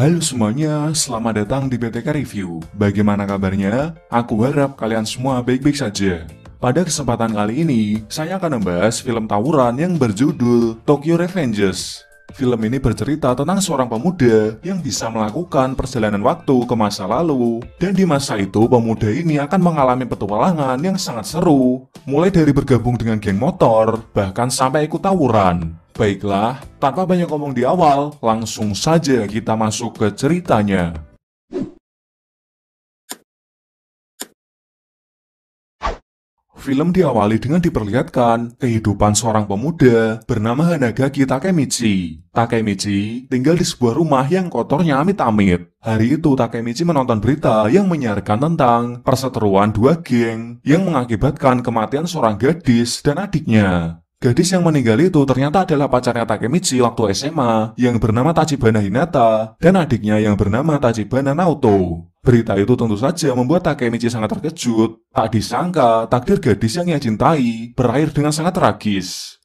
Halo semuanya, selamat datang di BTK Review. Bagaimana kabarnya? Aku harap kalian semua baik-baik saja. Pada kesempatan kali ini, saya akan membahas film tawuran yang berjudul Tokyo Revengers. Film ini bercerita tentang seorang pemuda yang bisa melakukan perjalanan waktu ke masa lalu dan di masa itu pemuda ini akan mengalami petualangan yang sangat seru mulai dari bergabung dengan geng motor bahkan sampai ikut tawuran. Baiklah, tanpa banyak omong di awal, langsung saja kita masuk ke ceritanya. Film diawali dengan diperlihatkan kehidupan seorang pemuda bernama Hanagaki Takemichi. Takemichi tinggal di sebuah rumah yang kotornya amit-amit. Hari itu Takemichi menonton berita yang menyiarkan tentang perseteruan dua geng yang mengakibatkan kematian seorang gadis dan adiknya. Gadis yang meninggal itu ternyata adalah pacarnya Takemichi waktu SMA yang bernama Tachibana Hinata dan adiknya yang bernama Tachibana Naoto. Berita itu tentu saja membuat Takemichi sangat terkejut. Tak disangka, takdir gadis yang ia cintai berakhir dengan sangat tragis.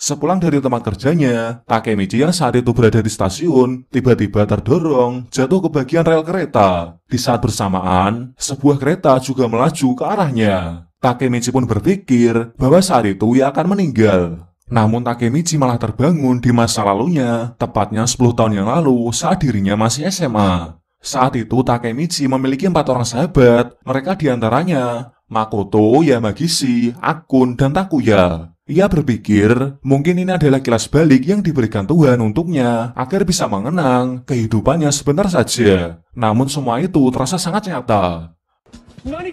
Sepulang dari tempat kerjanya, Takemichi yang saat itu berada di stasiun tiba-tiba terdorong jatuh ke bagian rel kereta. Di saat bersamaan, sebuah kereta juga melaju ke arahnya. Takemichi pun berpikir bahwa saat itu ia akan meninggal. Namun Takemichi malah terbangun di masa lalunya, tepatnya 10 tahun yang lalu saat dirinya masih SMA. Saat itu Takemichi memiliki empat orang sahabat, mereka diantaranya Makoto, Yamagishi, Akun, dan Takuya. Ia berpikir, mungkin ini adalah kilas balik yang diberikan Tuhan untuknya agar bisa mengenang kehidupannya sebentar saja. Namun semua itu terasa sangat nyata. Nani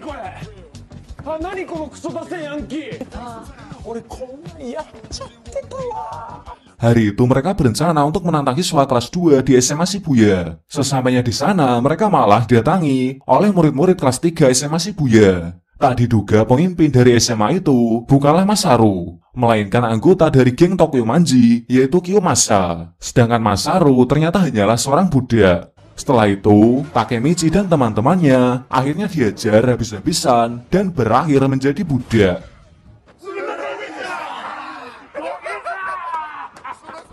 Hari itu mereka berencana untuk menantangi siswa kelas 2 di SMA Shibuya. Sesampainya di sana, mereka malah didatangi oleh murid-murid kelas 3 SMA Shibuya. Tak diduga pemimpin dari SMA itu bukanlah Masaru, melainkan anggota dari geng Tokyo Manji, yaitu Kiyomasa. Sedangkan Masaru ternyata hanyalah seorang budak setelah itu, Takemichi dan teman-temannya akhirnya diajar habis-habisan dan berakhir menjadi Buddha.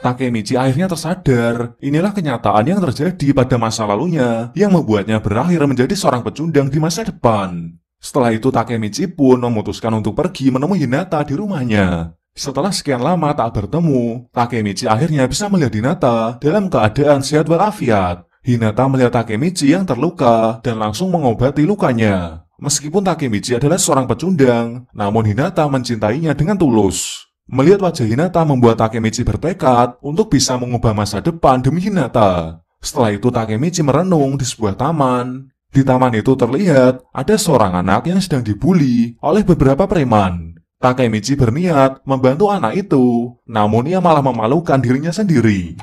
Takemichi akhirnya tersadar, inilah kenyataan yang terjadi pada masa lalunya yang membuatnya berakhir menjadi seorang pecundang di masa depan. Setelah itu Takemichi pun memutuskan untuk pergi menemui Hinata di rumahnya. Setelah sekian lama tak bertemu, Takemichi akhirnya bisa melihat Hinata dalam keadaan sehat walafiat. Hinata melihat Takemichi yang terluka dan langsung mengobati lukanya. Meskipun Takemichi adalah seorang pecundang, namun Hinata mencintainya dengan tulus. Melihat wajah Hinata membuat Takemichi bertekad untuk bisa mengubah masa depan demi Hinata. Setelah itu Takemichi merenung di sebuah taman. Di taman itu terlihat ada seorang anak yang sedang dibully oleh beberapa preman. Takemichi berniat membantu anak itu, namun ia malah memalukan dirinya sendiri.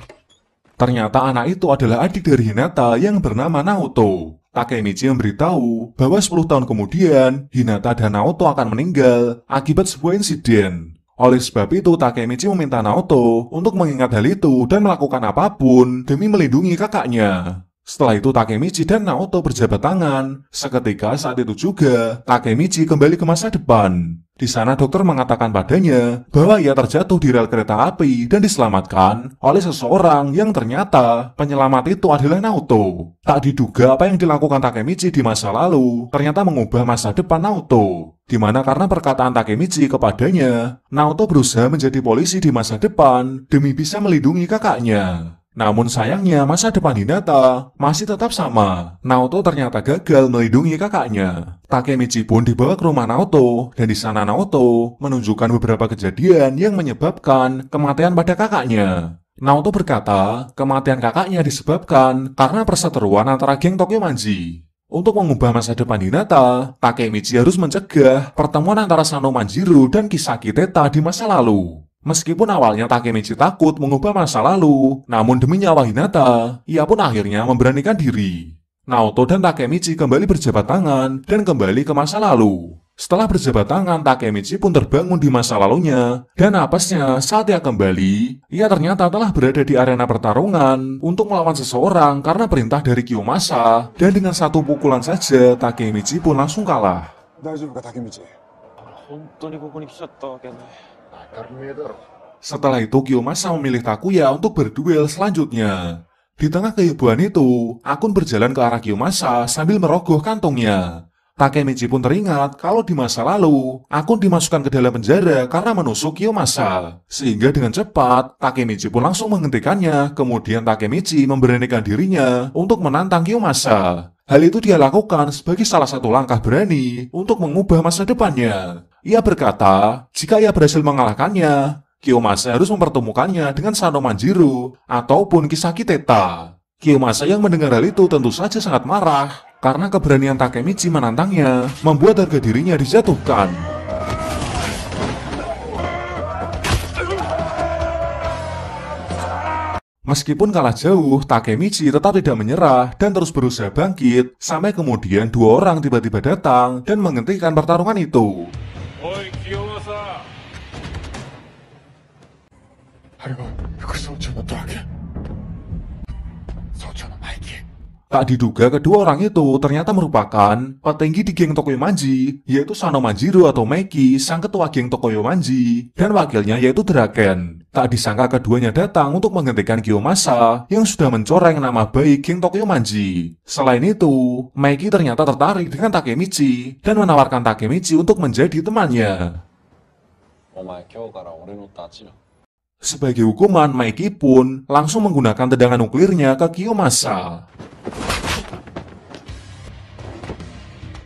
Ternyata anak itu adalah adik dari Hinata yang bernama Naoto. Takemichi memberitahu bahwa 10 tahun kemudian Hinata dan Naoto akan meninggal akibat sebuah insiden. Oleh sebab itu, Takemichi meminta Naoto untuk mengingat hal itu dan melakukan apapun demi melindungi kakaknya. Setelah itu Takemichi dan Naoto berjabat tangan. Seketika saat itu juga, Takemichi kembali ke masa depan. Di sana dokter mengatakan padanya bahwa ia terjatuh di rel kereta api dan diselamatkan oleh seseorang yang ternyata penyelamat itu adalah Naoto. Tak diduga apa yang dilakukan Takemichi di masa lalu ternyata mengubah masa depan Naoto. Dimana karena perkataan Takemichi kepadanya, Naoto berusaha menjadi polisi di masa depan demi bisa melindungi kakaknya. Namun sayangnya masa depan Hinata masih tetap sama. Naoto ternyata gagal melindungi kakaknya. Takemichi pun dibawa ke rumah Naoto dan di sana Naoto menunjukkan beberapa kejadian yang menyebabkan kematian pada kakaknya. Naoto berkata, kematian kakaknya disebabkan karena perseteruan antara geng Tokyo Manji. Untuk mengubah masa depan Hinata, Takemichi harus mencegah pertemuan antara Sano Manjiro dan Kisaki Teta di masa lalu. Meskipun awalnya Takemichi takut mengubah masa lalu, namun demi nyawa Hinata, ia pun akhirnya memberanikan diri. Naoto dan Takemichi kembali berjabat tangan dan kembali ke masa lalu. Setelah berjabat tangan, Takemichi pun terbangun di masa lalunya, dan apesnya saat ia kembali, ia ternyata telah berada di arena pertarungan untuk melawan seseorang karena perintah dari Kiyomasa, dan dengan satu pukulan saja, Takemichi pun langsung kalah. Terminator. Setelah itu Kiyomasa memilih Takuya untuk berduel selanjutnya. Di tengah kehebohan itu, Akun berjalan ke arah Kiyomasa sambil merogoh kantongnya. Takemichi pun teringat kalau di masa lalu, Akun dimasukkan ke dalam penjara karena menusuk Kiyomasa. Sehingga dengan cepat, Takemichi pun langsung menghentikannya, kemudian Takemichi memberanikan dirinya untuk menantang Kiyomasa. Hal itu dia lakukan sebagai salah satu langkah berani untuk mengubah masa depannya. Ia berkata, jika ia berhasil mengalahkannya, Kiyomasa harus mempertemukannya dengan Sano Manjiro ataupun Kisaki Teta. Kiyomasa yang mendengar hal itu tentu saja sangat marah karena keberanian Takemichi menantangnya membuat harga dirinya dijatuhkan. Meskipun kalah jauh, Takemichi tetap tidak menyerah dan terus berusaha bangkit sampai kemudian dua orang tiba-tiba datang dan menghentikan pertarungan itu. おい清正あれは副総長のドラケ Tak diduga kedua orang itu ternyata merupakan petinggi di geng Tokoyo Manji, yaitu Sano Manjiro atau Meki, sang ketua geng Tokoyo Manji, dan wakilnya yaitu Draken. Tak disangka keduanya datang untuk menghentikan Kiyomasa yang sudah mencoreng nama baik geng Tokoyo Manji. Selain itu, Meki ternyata tertarik dengan Takemichi dan menawarkan Takemichi untuk menjadi temannya. Sebagai hukuman, Mikey pun langsung menggunakan tendangan nuklirnya ke Kiyomasa.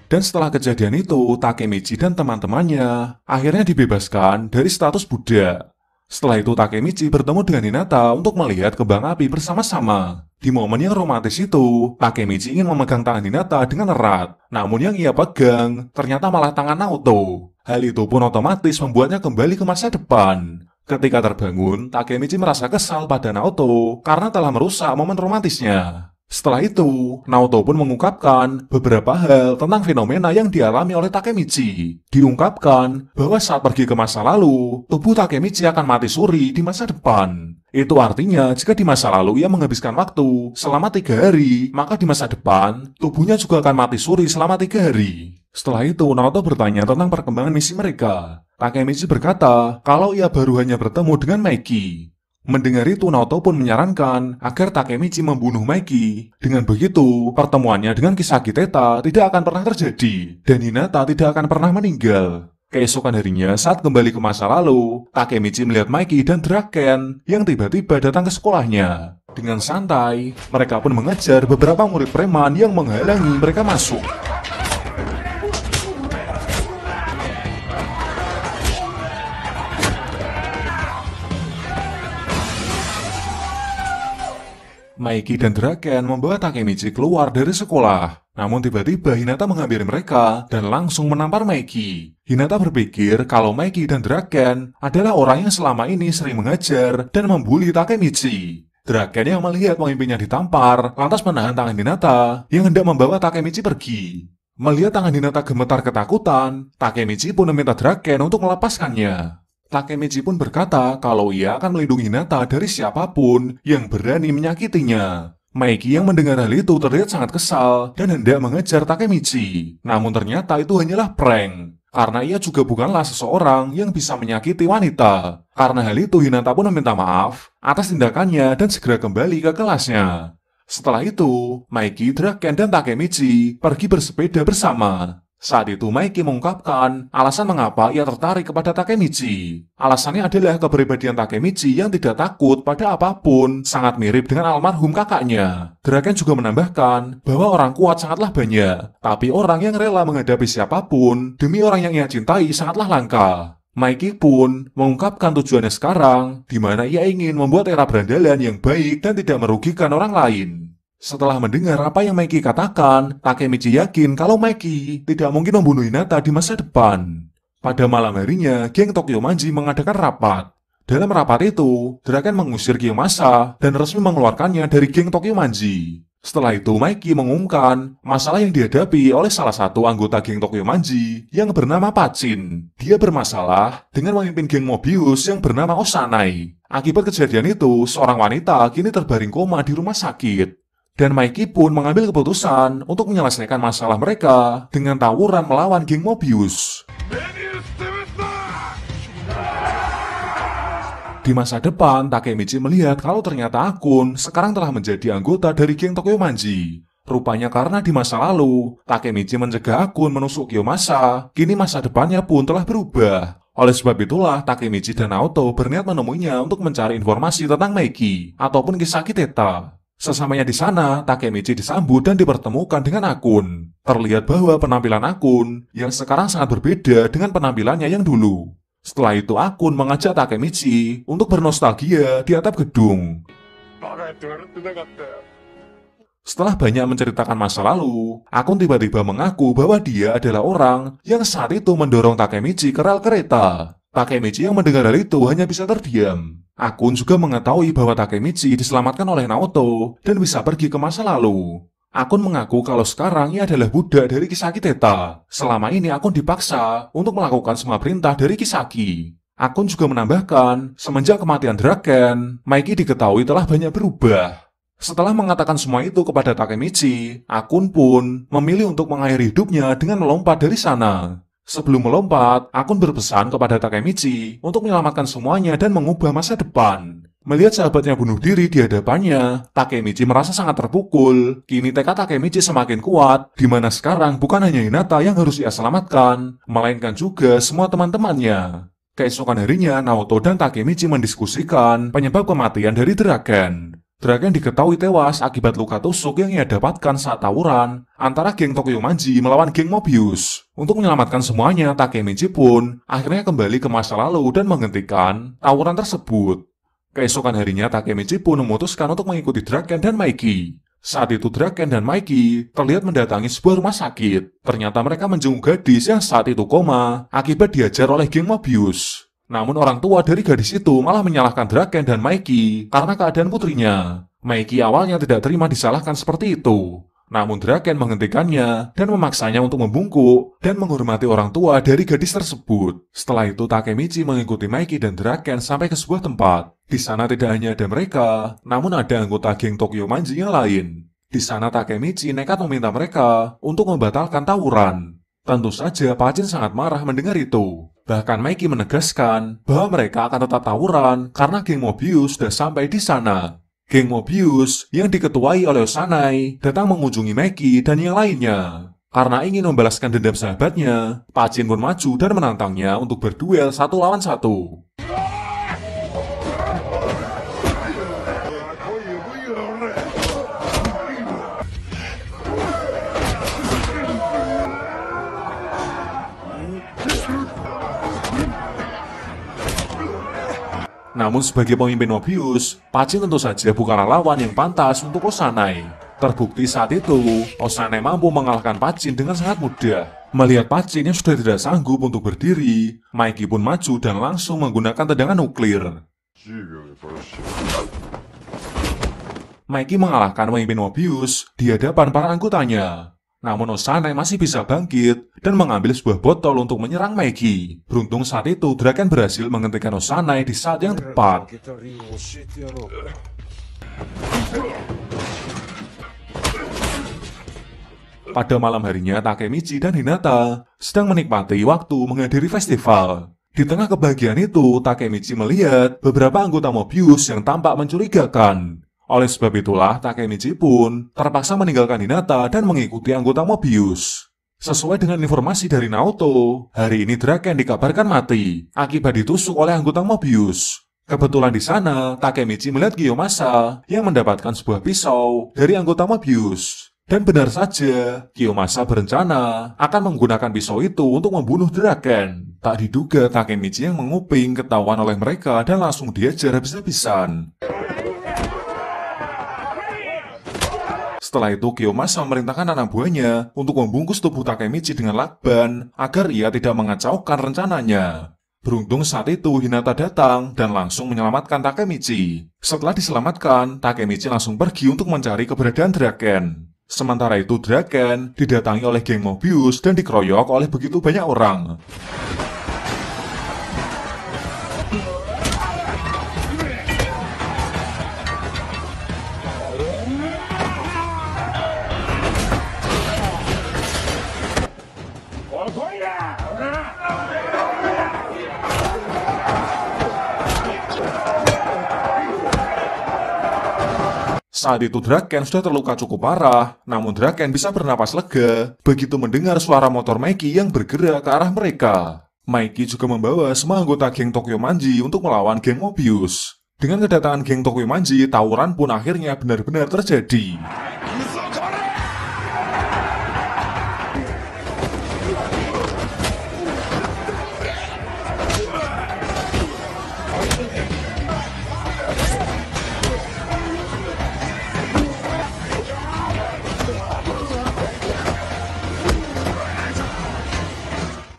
Dan setelah kejadian itu, Takemichi dan teman-temannya akhirnya dibebaskan dari status budak. Setelah itu Takemichi bertemu dengan Hinata untuk melihat kebang api bersama-sama. Di momen yang romantis itu, Takemichi ingin memegang tangan Hinata dengan erat. Namun yang ia pegang ternyata malah tangan Naoto. Hal itu pun otomatis membuatnya kembali ke masa depan. Ketika terbangun, Takemichi merasa kesal pada Naoto karena telah merusak momen romantisnya. Setelah itu, Naoto pun mengungkapkan beberapa hal tentang fenomena yang dialami oleh Takemichi. Diungkapkan bahwa saat pergi ke masa lalu, tubuh Takemichi akan mati suri di masa depan. Itu artinya jika di masa lalu ia menghabiskan waktu selama tiga hari, maka di masa depan tubuhnya juga akan mati suri selama tiga hari. Setelah itu, Naoto bertanya tentang perkembangan misi mereka. Takemichi berkata kalau ia baru hanya bertemu dengan Mikey. Mendengar itu, Naoto pun menyarankan agar Takemichi membunuh Mikey. Dengan begitu, pertemuannya dengan Kisaki Teta tidak akan pernah terjadi, dan Hinata tidak akan pernah meninggal. Keesokan harinya, saat kembali ke masa lalu, Takemichi melihat Mikey dan Draken yang tiba-tiba datang ke sekolahnya. Dengan santai, mereka pun mengejar beberapa murid preman yang menghalangi mereka masuk. Maiki dan Draken membawa Takemichi keluar dari sekolah. Namun tiba-tiba Hinata menghampiri mereka dan langsung menampar Maiki. Hinata berpikir kalau Maiki dan Draken adalah orang yang selama ini sering mengajar dan membuli Takemichi. Draken yang melihat pemimpinnya ditampar lantas menahan tangan Hinata yang hendak membawa Takemichi pergi. Melihat tangan Hinata gemetar ketakutan, Takemichi pun meminta Draken untuk melepaskannya. Takemichi pun berkata kalau ia akan melindungi Nata dari siapapun yang berani menyakitinya. Maiki yang mendengar hal itu terlihat sangat kesal dan hendak mengejar Takemichi. Namun ternyata itu hanyalah prank. Karena ia juga bukanlah seseorang yang bisa menyakiti wanita. Karena hal itu Hinata pun meminta maaf atas tindakannya dan segera kembali ke kelasnya. Setelah itu, Maiki, Draken, dan Takemichi pergi bersepeda bersama. Saat itu Maiki mengungkapkan alasan mengapa ia tertarik kepada Takemichi. Alasannya adalah kepribadian Takemichi yang tidak takut pada apapun, sangat mirip dengan almarhum kakaknya. Draken juga menambahkan bahwa orang kuat sangatlah banyak, tapi orang yang rela menghadapi siapapun demi orang yang ia cintai sangatlah langka. Mikey pun mengungkapkan tujuannya sekarang, di mana ia ingin membuat era berandalan yang baik dan tidak merugikan orang lain. Setelah mendengar apa yang Mikey katakan, Takemichi yakin kalau Mikey tidak mungkin membunuh Hinata di masa depan. Pada malam harinya, geng Tokyo Manji mengadakan rapat. Dalam rapat itu, Draken mengusir Kiyomasa dan resmi mengeluarkannya dari geng Tokyo Manji. Setelah itu, Mikey mengumumkan masalah yang dihadapi oleh salah satu anggota geng Tokyo Manji yang bernama Pacin. Dia bermasalah dengan pemimpin geng Mobius yang bernama Osanai. Akibat kejadian itu, seorang wanita kini terbaring koma di rumah sakit. Dan Mikey pun mengambil keputusan untuk menyelesaikan masalah mereka dengan tawuran melawan geng Mobius. Di masa depan, Takemichi melihat kalau ternyata Akun sekarang telah menjadi anggota dari geng Tokyo Manji. Rupanya karena di masa lalu, Takemichi mencegah Akun menusuk Kiyomasa, kini masa depannya pun telah berubah. Oleh sebab itulah, Takemichi dan Naoto berniat menemuinya untuk mencari informasi tentang Meiki, ataupun kisah Teta. Sesamanya di sana, Takemichi disambut dan dipertemukan dengan Akun. Terlihat bahwa penampilan Akun yang sekarang sangat berbeda dengan penampilannya yang dulu. Setelah itu Akun mengajak Takemichi untuk bernostalgia di atap gedung. Setelah banyak menceritakan masa lalu, Akun tiba-tiba mengaku bahwa dia adalah orang yang saat itu mendorong Takemichi ke rel kereta. Takemichi yang mendengar hal itu hanya bisa terdiam. Akun juga mengetahui bahwa Takemichi diselamatkan oleh Naoto dan bisa pergi ke masa lalu. Akun mengaku kalau sekarang ia adalah Buddha dari Kisaki Teta. Selama ini Akun dipaksa untuk melakukan semua perintah dari Kisaki. Akun juga menambahkan, semenjak kematian Draken, Mikey diketahui telah banyak berubah. Setelah mengatakan semua itu kepada Takemichi, Akun pun memilih untuk mengakhiri hidupnya dengan melompat dari sana. Sebelum melompat, Akun berpesan kepada Takemichi untuk menyelamatkan semuanya dan mengubah masa depan. Melihat sahabatnya bunuh diri di hadapannya, Takemichi merasa sangat terpukul. Kini tekad Takemichi semakin kuat, di mana sekarang bukan hanya Hinata yang harus ia selamatkan, melainkan juga semua teman-temannya. Keesokan harinya, Naoto dan Takemichi mendiskusikan penyebab kematian dari Dragon. Draken diketahui tewas akibat luka tusuk yang ia dapatkan saat tawuran antara geng Tokyo Manji melawan geng Mobius. Untuk menyelamatkan semuanya, Takemichi pun akhirnya kembali ke masa lalu dan menghentikan tawuran tersebut. Keesokan harinya Takemichi pun memutuskan untuk mengikuti Draken dan Mikey. Saat itu Draken dan Mikey terlihat mendatangi sebuah rumah sakit. Ternyata mereka menjenguk gadis yang saat itu koma akibat diajar oleh geng Mobius. Namun orang tua dari gadis itu malah menyalahkan Draken dan Mikey karena keadaan putrinya. Mikey awalnya tidak terima disalahkan seperti itu. Namun Draken menghentikannya dan memaksanya untuk membungkuk dan menghormati orang tua dari gadis tersebut. Setelah itu Takemichi mengikuti Mikey dan Draken sampai ke sebuah tempat. Di sana tidak hanya ada mereka, namun ada anggota geng Tokyo Manji yang lain. Di sana Takemichi nekat meminta mereka untuk membatalkan tawuran. Tentu saja Pacin sangat marah mendengar itu. Bahkan Mikey menegaskan bahwa mereka akan tetap tawuran karena geng Mobius sudah sampai di sana. Geng Mobius yang diketuai oleh Osanai datang mengunjungi Mikey dan yang lainnya. Karena ingin membalaskan dendam sahabatnya, Pacin pun maju dan menantangnya untuk berduel satu lawan satu. Namun sebagai pemimpin Mobius, Pacing tentu saja bukanlah lawan yang pantas untuk Osanai. Terbukti saat itu, Osanai mampu mengalahkan Pacin dengan sangat mudah. Melihat Pacin yang sudah tidak sanggup untuk berdiri, Mikey pun maju dan langsung menggunakan tendangan nuklir. Mikey mengalahkan pemimpin Mobius di hadapan para anggotanya. Namun Osane masih bisa bangkit dan mengambil sebuah botol untuk menyerang Maggie. Beruntung saat itu Draken berhasil menghentikan Osane di saat yang tepat. Pada malam harinya, Takemichi dan Hinata sedang menikmati waktu menghadiri festival. Di tengah kebahagiaan itu, Takemichi melihat beberapa anggota Mobius yang tampak mencurigakan. Oleh sebab itulah, Takemichi pun terpaksa meninggalkan Hinata dan mengikuti anggota Mobius. Sesuai dengan informasi dari Naoto, hari ini Draken dikabarkan mati akibat ditusuk oleh anggota Mobius. Kebetulan di sana, Takemichi melihat Kiyomasa yang mendapatkan sebuah pisau dari anggota Mobius. Dan benar saja, Kiyomasa berencana akan menggunakan pisau itu untuk membunuh Draken. Tak diduga Takemichi yang menguping ketahuan oleh mereka dan langsung diajar habis-habisan. Setelah itu Kiyomas memerintahkan anak buahnya untuk membungkus tubuh Takemichi dengan lakban agar ia tidak mengacaukan rencananya. Beruntung saat itu Hinata datang dan langsung menyelamatkan Takemichi. Setelah diselamatkan, Takemichi langsung pergi untuk mencari keberadaan Draken. Sementara itu Draken didatangi oleh geng Mobius dan dikeroyok oleh begitu banyak orang. Saat itu Draken sudah terluka cukup parah, namun Draken bisa bernapas lega begitu mendengar suara motor Mikey yang bergerak ke arah mereka. Mikey juga membawa semua anggota geng Tokyo Manji untuk melawan geng Mobius. Dengan kedatangan geng Tokyo Manji, tawuran pun akhirnya benar-benar terjadi.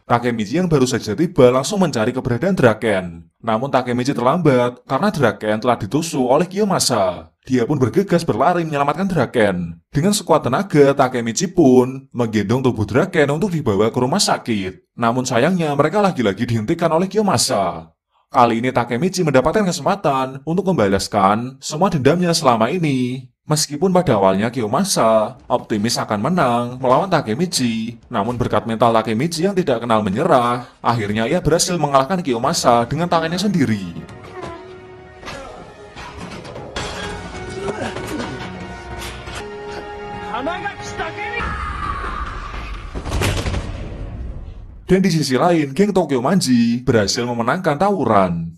Takemichi yang baru saja tiba langsung mencari keberadaan Draken. Namun Takemichi terlambat karena Draken telah ditusuk oleh Kiyomasa. Dia pun bergegas berlari menyelamatkan Draken. Dengan sekuat tenaga, Takemichi pun menggendong tubuh Draken untuk dibawa ke rumah sakit. Namun sayangnya mereka lagi-lagi dihentikan oleh Kiyomasa. Kali ini Takemichi mendapatkan kesempatan untuk membalaskan semua dendamnya selama ini. Meskipun pada awalnya Kiyomasa optimis akan menang melawan Takemichi, namun berkat mental Takemichi yang tidak kenal menyerah, akhirnya ia berhasil mengalahkan Kiyomasa dengan tangannya sendiri. Dan di sisi lain, geng Tokyo Manji berhasil memenangkan tawuran.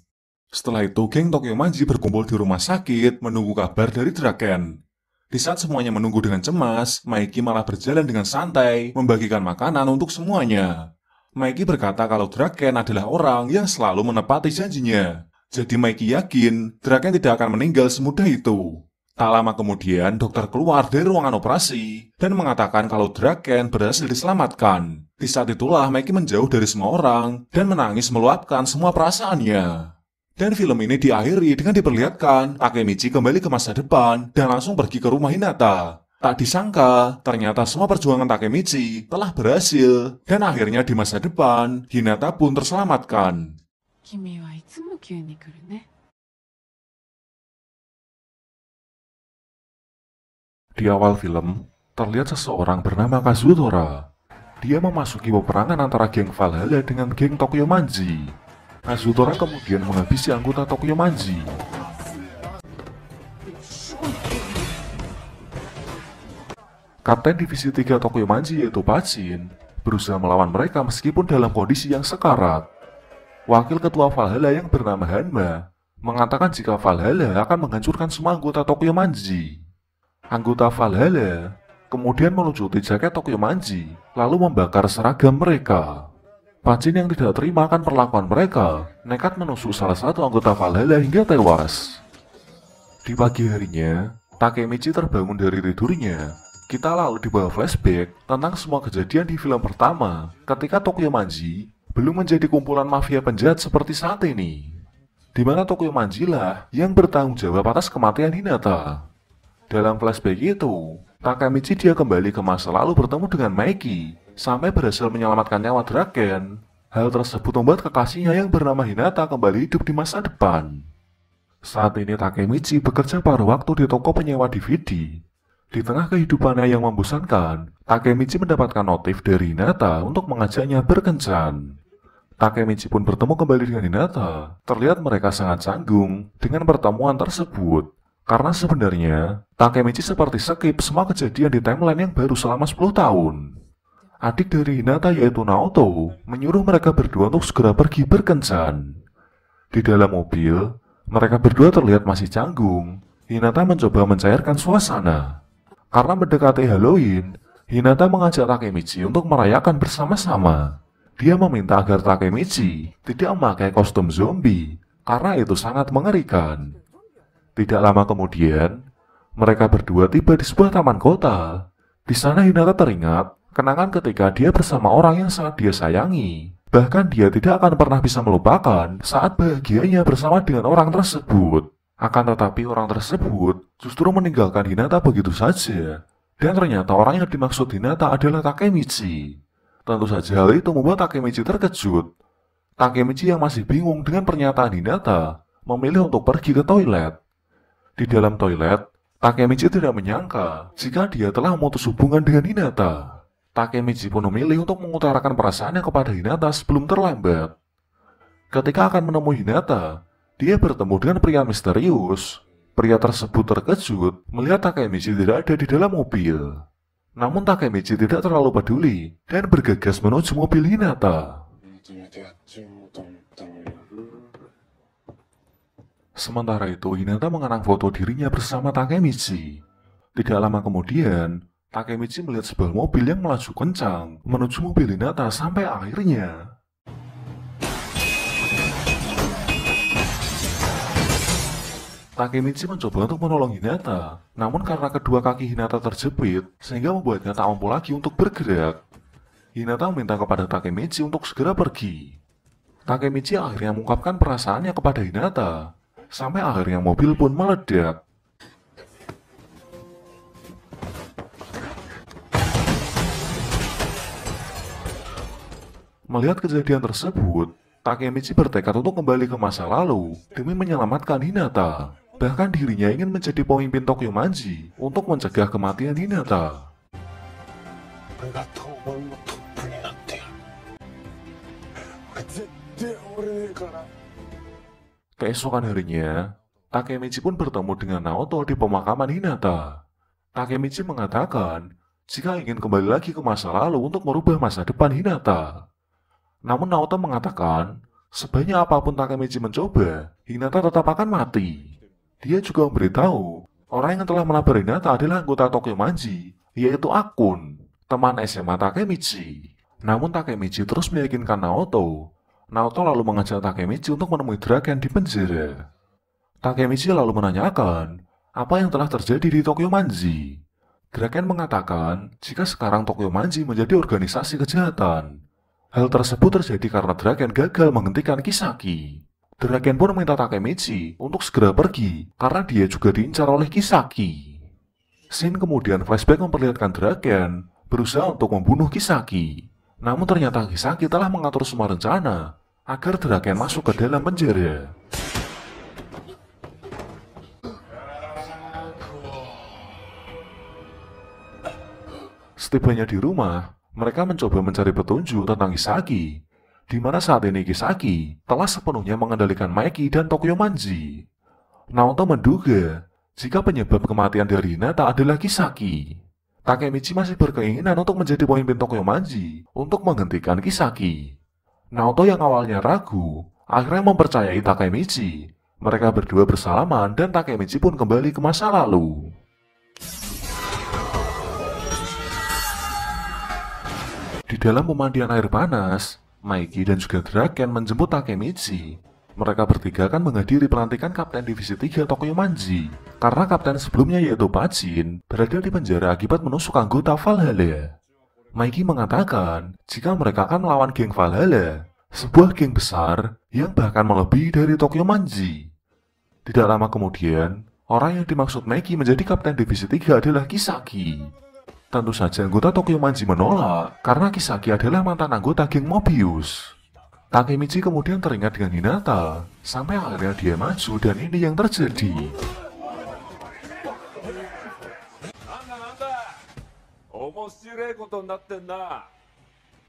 Setelah itu, geng Tokyo Manji berkumpul di rumah sakit menunggu kabar dari Draken. Di saat semuanya menunggu dengan cemas, Mikey malah berjalan dengan santai membagikan makanan untuk semuanya. Mikey berkata kalau Draken adalah orang yang selalu menepati janjinya. Jadi Mikey yakin Draken tidak akan meninggal semudah itu. Tak lama kemudian, dokter keluar dari ruangan operasi dan mengatakan kalau Draken berhasil diselamatkan. Di saat itulah Mikey menjauh dari semua orang dan menangis meluapkan semua perasaannya. Dan film ini diakhiri dengan diperlihatkan Takemichi kembali ke masa depan dan langsung pergi ke rumah Hinata. Tak disangka, ternyata semua perjuangan Takemichi telah berhasil dan akhirnya di masa depan Hinata pun terselamatkan. Di awal film, terlihat seseorang bernama Kazutora. Dia memasuki peperangan antara geng Valhalla dengan geng Tokyo Manji. Azutora kemudian menghabisi anggota Tokyo Manji. Kapten Divisi 3 Tokyo Manji yaitu Bajin berusaha melawan mereka meskipun dalam kondisi yang sekarat. Wakil Ketua Valhalla yang bernama Hanma mengatakan jika Valhalla akan menghancurkan semua anggota Tokyo Manji. Anggota Valhalla kemudian melucuti jaket Tokyo Manji lalu membakar seragam mereka. Pacin yang tidak terima akan perlakuan mereka, nekat menusuk salah satu anggota Valhalla hingga tewas. Di pagi harinya, Takemichi terbangun dari tidurnya. Kita lalu dibawa flashback tentang semua kejadian di film pertama ketika Tokyo Manji belum menjadi kumpulan mafia penjahat seperti saat ini. Di mana Tokyo Manji lah yang bertanggung jawab atas kematian Hinata. Dalam flashback itu, Takemichi dia kembali ke masa lalu bertemu dengan Mikey sampai berhasil menyelamatkan nyawa Draken. Hal tersebut membuat kekasihnya yang bernama Hinata kembali hidup di masa depan. Saat ini Takemichi bekerja paruh waktu di toko penyewa DVD. Di tengah kehidupannya yang membosankan, Takemichi mendapatkan notif dari Hinata untuk mengajaknya berkencan. Takemichi pun bertemu kembali dengan Hinata. Terlihat mereka sangat canggung dengan pertemuan tersebut. Karena sebenarnya, Takemichi seperti skip semua kejadian di timeline yang baru selama 10 tahun. Adik dari Hinata yaitu Naoto menyuruh mereka berdua untuk segera pergi berkencan. Di dalam mobil, mereka berdua terlihat masih canggung. Hinata mencoba mencairkan suasana. Karena mendekati Halloween, Hinata mengajak Takemichi untuk merayakan bersama-sama. Dia meminta agar Takemichi tidak memakai kostum zombie karena itu sangat mengerikan. Tidak lama kemudian, mereka berdua tiba di sebuah taman kota. Di sana Hinata teringat kenangan ketika dia bersama orang yang sangat dia sayangi. Bahkan dia tidak akan pernah bisa melupakan saat bahagianya bersama dengan orang tersebut. Akan tetapi orang tersebut justru meninggalkan Hinata begitu saja. Dan ternyata orang yang dimaksud Hinata adalah Takemichi. Tentu saja hal itu membuat Takemichi terkejut. Takemichi yang masih bingung dengan pernyataan Hinata memilih untuk pergi ke toilet. Di dalam toilet, Takemichi tidak menyangka jika dia telah memutus hubungan dengan Hinata. Takemichi pun memilih untuk mengutarakan perasaannya kepada Hinata sebelum terlambat. Ketika akan menemui Hinata, dia bertemu dengan pria misterius. Pria tersebut terkejut melihat Takemichi tidak ada di dalam mobil. Namun Takemichi tidak terlalu peduli dan bergegas menuju mobil Hinata. Sementara itu, Hinata mengenang foto dirinya bersama Takemichi. Tidak lama kemudian, Takemichi melihat sebuah mobil yang melaju kencang menuju mobil Hinata sampai akhirnya Takemichi mencoba untuk menolong Hinata, namun karena kedua kaki Hinata terjepit, sehingga membuatnya tak mampu lagi untuk bergerak. Hinata meminta kepada Takemichi untuk segera pergi. Takemichi akhirnya mengungkapkan perasaannya kepada Hinata, sampai akhirnya mobil pun meledak. Melihat kejadian tersebut, Takemichi bertekad untuk kembali ke masa lalu demi menyelamatkan Hinata. Bahkan dirinya ingin menjadi pemimpin Tokyo Manji untuk mencegah kematian Hinata. Keesokan harinya, Takemichi pun bertemu dengan Naoto di pemakaman Hinata. Takemichi mengatakan jika ingin kembali lagi ke masa lalu untuk merubah masa depan Hinata. Namun Naoto mengatakan, sebanyak apapun Takemichi mencoba, Hinata tetap akan mati. Dia juga memberitahu, orang yang telah menabar Hinata adalah anggota Tokyo Manji, yaitu Akun, teman SMA Takemichi. Namun Takemichi terus meyakinkan Naoto. Naoto lalu mengajak Takemichi untuk menemui Draken di penjara. Takemichi lalu menanyakan, apa yang telah terjadi di Tokyo Manji? Draken mengatakan, jika sekarang Tokyo Manji menjadi organisasi kejahatan, Hal tersebut terjadi karena Draken gagal menghentikan Kisaki. Draken pun meminta Takemichi untuk segera pergi karena dia juga diincar oleh Kisaki. Shin kemudian flashback memperlihatkan Draken berusaha untuk membunuh Kisaki. Namun ternyata Kisaki telah mengatur semua rencana agar Draken masuk ke dalam penjara. Setibanya di rumah, mereka mencoba mencari petunjuk tentang Kisaki, di mana saat ini Kisaki telah sepenuhnya mengendalikan Maeki dan Tokyo Manji. Naoto menduga jika penyebab kematian Darina tak adalah Kisaki. Takemichi masih berkeinginan untuk menjadi pemimpin Tokyo Manji untuk menghentikan Kisaki. Naoto yang awalnya ragu, akhirnya mempercayai Takemichi. Mereka berdua bersalaman dan Takemichi pun kembali ke masa lalu. Di dalam pemandian air panas, Mikey dan juga Draken menjemput Takemichi. Mereka bertiga akan menghadiri pelantikan Kapten Divisi 3 Tokyo Manji, karena kapten sebelumnya yaitu Pacin berada di penjara akibat menusuk anggota Valhalla. Mikey mengatakan jika mereka akan melawan geng Valhalla, sebuah geng besar yang bahkan melebihi dari Tokyo Manji. Tidak lama kemudian, orang yang dimaksud Mikey menjadi Kapten Divisi 3 adalah Kisaki. Tentu saja anggota Tokyo Manji menolak karena Kisaki adalah mantan anggota geng Mobius. Takemichi kemudian teringat dengan Hinata sampai akhirnya dia maju dan ini yang terjadi.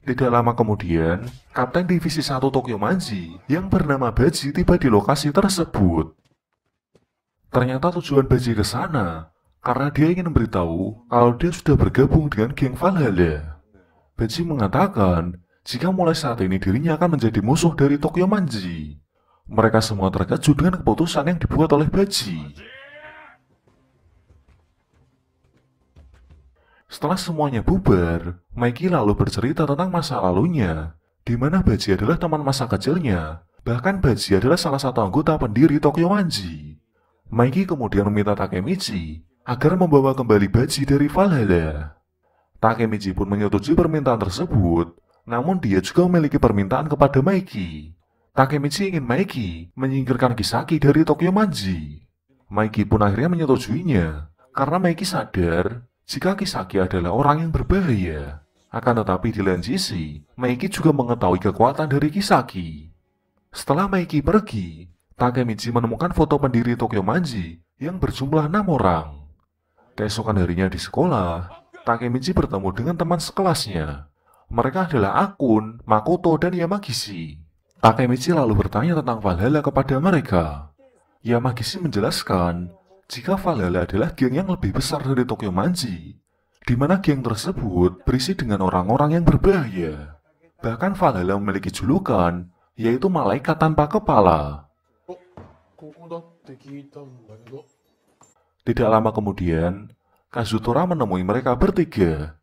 Tidak lama kemudian, Kapten Divisi 1 Tokyo Manji yang bernama Baji tiba di lokasi tersebut. Ternyata tujuan Baji ke sana karena dia ingin memberitahu kalau dia sudah bergabung dengan geng Valhalla. Benji mengatakan jika mulai saat ini dirinya akan menjadi musuh dari Tokyo Manji. Mereka semua terkejut dengan keputusan yang dibuat oleh Baji. Setelah semuanya bubar, Mikey lalu bercerita tentang masa lalunya, di mana Baji adalah teman masa kecilnya, bahkan Baji adalah salah satu anggota pendiri Tokyo Manji. Mikey kemudian meminta Takemichi agar membawa kembali Baji dari Valhalla. Takemichi pun menyetujui permintaan tersebut, namun dia juga memiliki permintaan kepada Maiki. Takemichi ingin Maiki menyingkirkan Kisaki dari Tokyo Manji. Maiki pun akhirnya menyetujuinya, karena Maiki sadar jika Kisaki adalah orang yang berbahaya. Akan tetapi di lain sisi, Maiki juga mengetahui kekuatan dari Kisaki. Setelah Maiki pergi, Takemichi menemukan foto pendiri Tokyo Manji yang berjumlah enam orang. Keesokan harinya di sekolah, Takemichi bertemu dengan teman sekelasnya. Mereka adalah Akun, Makoto, dan Yamagishi. Takemichi lalu bertanya tentang Valhalla kepada mereka. Yamagishi menjelaskan jika Valhalla adalah geng yang lebih besar dari Tokyo Manji, di mana geng tersebut berisi dengan orang-orang yang berbahaya. Bahkan Valhalla memiliki julukan, yaitu malaikat tanpa kepala. Tidak lama kemudian, Kazutora menemui mereka bertiga,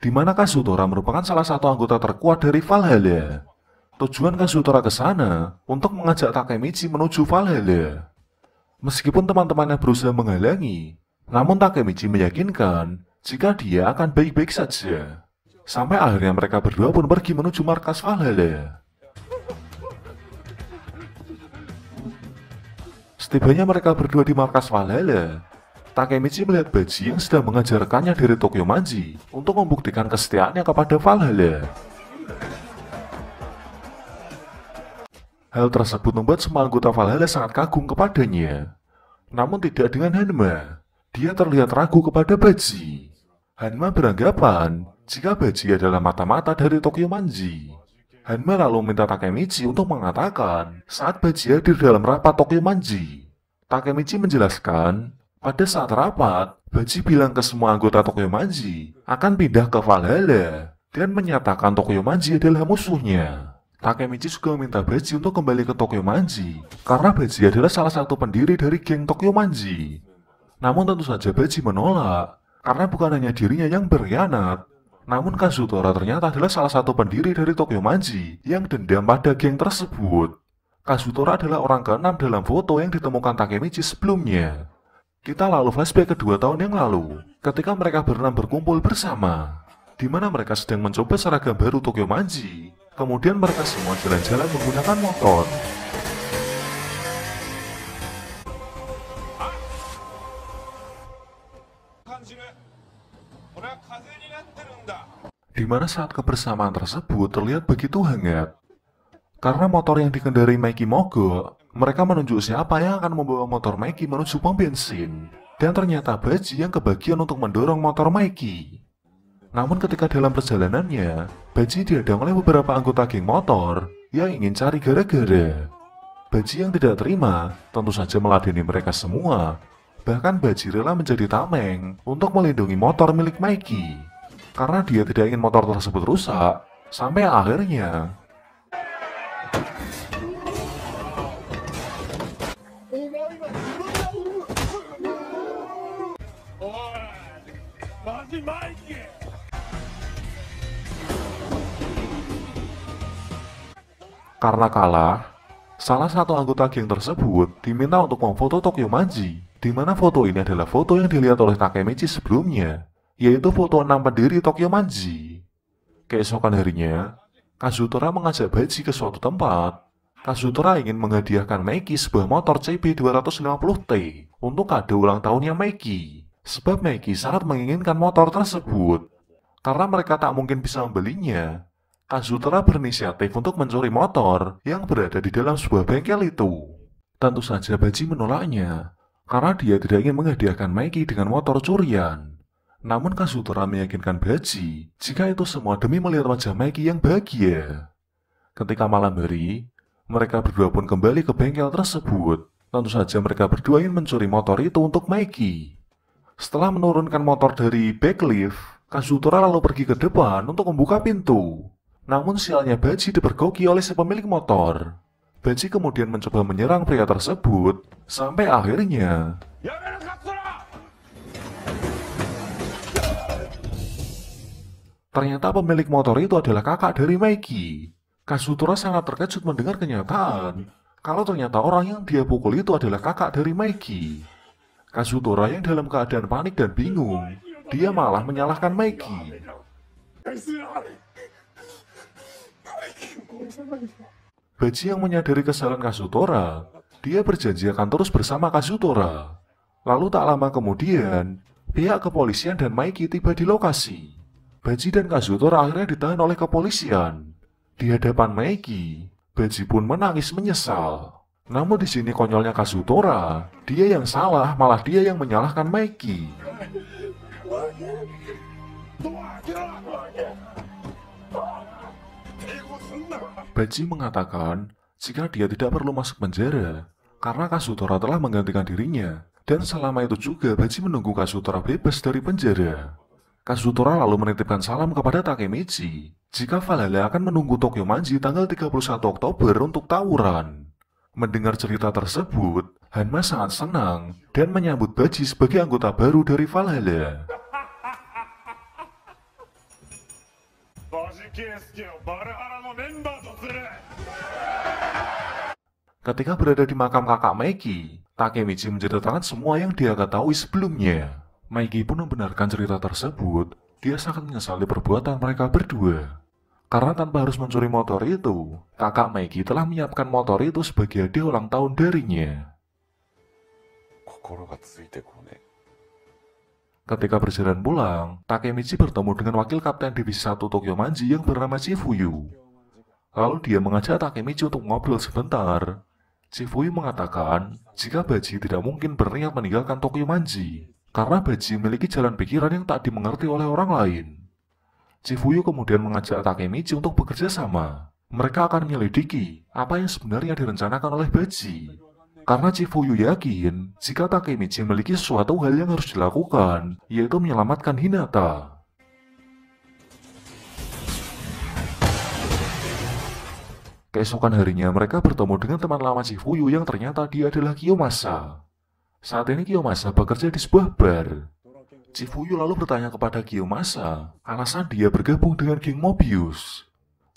di mana Kazutora merupakan salah satu anggota terkuat dari Valhalla. Tujuan Kazutora ke sana untuk mengajak Takemichi menuju Valhalla. Meskipun teman-temannya berusaha menghalangi, namun Takemichi meyakinkan jika dia akan baik-baik saja. Sampai akhirnya mereka berdua pun pergi menuju markas Valhalla. Setibanya mereka berdua di markas Valhalla, Takemichi melihat Baji yang sedang mengajarkannya dari Tokyo Manji untuk membuktikan kesetiaannya kepada Valhalla. Hal tersebut membuat semua anggota Valhalla sangat kagum kepadanya. Namun tidak dengan Hanma. Dia terlihat ragu kepada Baji. Hanma beranggapan jika Baji adalah mata-mata dari Tokyo Manji. Hanma lalu minta Takemichi untuk mengatakan saat Baji hadir dalam rapat Tokyo Manji. Takemichi menjelaskan pada saat rapat, Baji bilang ke semua anggota Tokyo Manji akan pindah ke Valhalla dan menyatakan Tokyo Manji adalah musuhnya. Takemichi juga meminta Baji untuk kembali ke Tokyo Manji karena Baji adalah salah satu pendiri dari geng Tokyo Manji. Namun tentu saja Baji menolak karena bukan hanya dirinya yang berkhianat, namun Kazutora ternyata adalah salah satu pendiri dari Tokyo Manji yang dendam pada geng tersebut. Kazutora adalah orang keenam dalam foto yang ditemukan Takemichi sebelumnya. Kita lalu flashback ke dua tahun yang lalu, ketika mereka berenam berkumpul bersama, di mana mereka sedang mencoba seragam baru Tokyo Manji. Kemudian mereka semua jalan-jalan menggunakan motor. Di mana saat kebersamaan tersebut terlihat begitu hangat. Karena motor yang dikendari Mikey mogok, mereka menunjuk siapa yang akan membawa motor Mikey menuju pom bensin. Dan ternyata Baji yang kebagian untuk mendorong motor Mikey. Namun ketika dalam perjalanannya, Baji dihadang oleh beberapa anggota geng motor yang ingin cari gara-gara. Baji yang tidak terima tentu saja meladeni mereka semua. Bahkan Baji rela menjadi tameng untuk melindungi motor milik Mikey. Karena dia tidak ingin motor tersebut rusak, sampai akhirnya Karena kalah, salah satu anggota geng tersebut diminta untuk memfoto Tokyo Manji, di mana foto ini adalah foto yang dilihat oleh Takemichi sebelumnya, yaitu foto enam pendiri Tokyo Manji. Keesokan harinya, Kazutora mengajak Baji ke suatu tempat. Kazutora ingin menghadiahkan Meiki sebuah motor CB 250T untuk kado ulang tahunnya Meiki. Sebab Maggie sangat menginginkan motor tersebut. Karena mereka tak mungkin bisa membelinya, Kazutra berinisiatif untuk mencuri motor yang berada di dalam sebuah bengkel itu. Tentu saja Baji menolaknya, karena dia tidak ingin menghadiahkan Maggie dengan motor curian. Namun Kazutra meyakinkan Baji jika itu semua demi melihat wajah Maggie yang bahagia. Ketika malam hari, mereka berdua pun kembali ke bengkel tersebut. Tentu saja mereka berdua ingin mencuri motor itu untuk Maggie. Setelah menurunkan motor dari backlift, Kazutora lalu pergi ke depan untuk membuka pintu. Namun sialnya Baji dipergoki oleh si pemilik motor. Baji kemudian mencoba menyerang pria tersebut, sampai akhirnya... Ternyata pemilik motor itu adalah kakak dari Mikey. Kazutora sangat terkejut mendengar kenyataan kalau ternyata orang yang dia pukul itu adalah kakak dari Mikey. Kasutora yang dalam keadaan panik dan bingung. Dia malah menyalahkan Maggie. Baji yang menyadari kesalahan Kasutora, dia berjanji akan terus bersama Kasutora. Lalu tak lama kemudian, pihak kepolisian dan Maiki tiba di lokasi. Baji dan Kasutora akhirnya ditahan oleh kepolisian. Di hadapan Maiki, Baji pun menangis menyesal. Namun di sini konyolnya Kazutora, dia yang salah, malah dia yang menyalahkan Mikey. Benji mengatakan jika dia tidak perlu masuk penjara, karena Kasutora telah menggantikan dirinya, dan selama itu juga Benji menunggu Kasutora bebas dari penjara. Kasutora lalu menitipkan salam kepada Takemichi, jika Valhalla akan menunggu Tokyo Manji tanggal 31 Oktober untuk tawuran. Mendengar cerita tersebut, Hanma sangat senang dan menyambut Baji sebagai anggota baru dari Valhalla. Ketika berada di makam kakak Maiki, Takemichi menceritakan semua yang dia ketahui sebelumnya. Maiki pun membenarkan cerita tersebut. Dia sangat menyesali perbuatan mereka berdua. Karena tanpa harus mencuri motor itu, kakak Maggie telah menyiapkan motor itu sebagai hadiah ulang tahun darinya. Ketika berjalan pulang, Takemichi bertemu dengan wakil kapten divisi 1 Tokyo Manji yang bernama Chifuyu. Lalu dia mengajak Takemichi untuk ngobrol sebentar. Chifuyu mengatakan jika Baji tidak mungkin berniat meninggalkan Tokyo Manji, karena Baji memiliki jalan pikiran yang tak dimengerti oleh orang lain. Cifuyu kemudian mengajak Takemichi untuk bekerja sama. Mereka akan menyelidiki apa yang sebenarnya direncanakan oleh Baji. Karena Cifuyu yakin jika Takemichi memiliki sesuatu hal yang harus dilakukan, yaitu menyelamatkan Hinata. Keesokan harinya mereka bertemu dengan teman lama Cifuyu yang ternyata dia adalah Kiyomasa. Saat ini Kiyomasa bekerja di sebuah bar. Cifuyu lalu bertanya kepada Kiyomasa alasan dia bergabung dengan geng Mobius.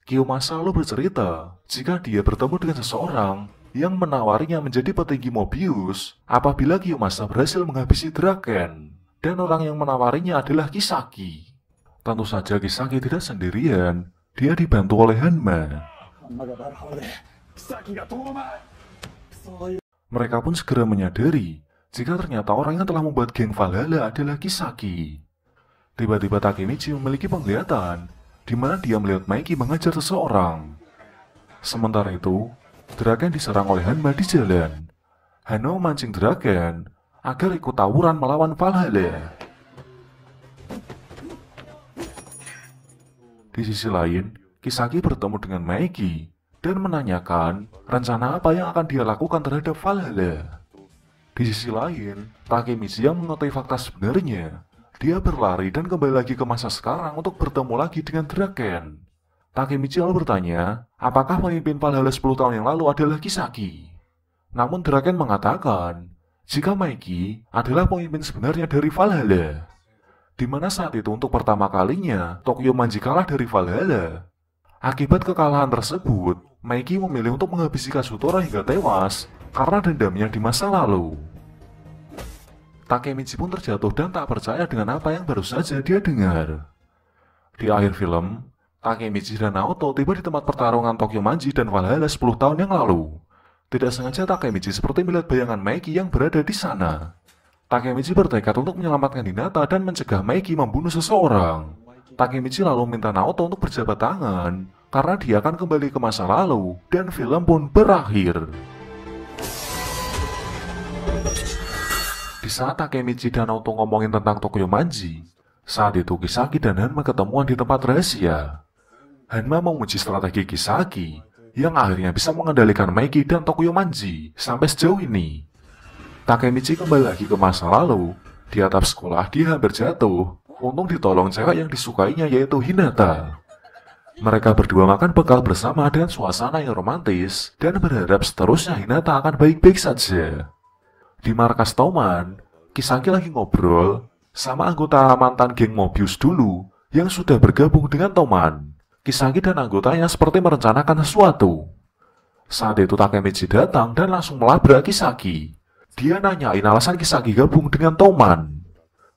Kiyomasa lalu bercerita jika dia bertemu dengan seseorang yang menawarinya menjadi petinggi Mobius apabila Kiyomasa berhasil menghabisi Draken dan orang yang menawarinya adalah Kisaki. Tentu saja Kisaki tidak sendirian, dia dibantu oleh Hanma. Mereka pun segera menyadari jika ternyata orang yang telah membuat geng Valhalla adalah Kisaki. Tiba-tiba Takemichi memiliki penglihatan, di mana dia melihat Mikey mengajar seseorang. Sementara itu, Draken diserang oleh Hanma di jalan. Hanma mancing Draken agar ikut tawuran melawan Valhalla. Di sisi lain, Kisaki bertemu dengan Mikey dan menanyakan rencana apa yang akan dia lakukan terhadap Valhalla. Di sisi lain, Takemichi yang mengetahui fakta sebenarnya, dia berlari dan kembali lagi ke masa sekarang untuk bertemu lagi dengan Draken. Takemichi lalu bertanya, apakah pemimpin Valhalla 10 tahun yang lalu adalah Kisaki? Namun Draken mengatakan, jika Mikey adalah pemimpin sebenarnya dari Valhalla. Di mana saat itu untuk pertama kalinya, Tokyo Manji kalah dari Valhalla. Akibat kekalahan tersebut, Mikey memilih untuk menghabisi Kasutora hingga tewas karena dendamnya di masa lalu. Takemichi pun terjatuh dan tak percaya dengan apa yang baru saja dia dengar. Di akhir film, Takemichi dan Naoto tiba di tempat pertarungan Tokyo Manji dan Valhalla 10 tahun yang lalu. Tidak sengaja Takemichi seperti melihat bayangan Meiki yang berada di sana. Takemichi bertekad untuk menyelamatkan Hinata dan mencegah Meiki membunuh seseorang. Takemichi lalu minta Naoto untuk berjabat tangan, karena dia akan kembali ke masa lalu, dan film pun berakhir. Di saat Takemichi dan Naoto ngomongin tentang Tokyo Manji, saat itu Kisaki dan Hanma ketemuan di tempat rahasia. Hanma memuji strategi Kisaki yang akhirnya bisa mengendalikan Meiki dan Tokyo Manji sampai sejauh ini. Takemichi kembali lagi ke masa lalu. Di atap sekolah dia hampir jatuh. Untung ditolong cewek yang disukainya yaitu Hinata. Mereka berdua makan bekal bersama dengan suasana yang romantis dan berharap seterusnya Hinata akan baik-baik saja. Di markas Toman, Kisaki lagi ngobrol sama anggota mantan geng Mobius dulu yang sudah bergabung dengan Toman. Kisaki dan anggotanya seperti merencanakan sesuatu. Saat itu Takemichi datang dan langsung melabrak Kisaki. Dia nanyain alasan Kisaki gabung dengan Toman.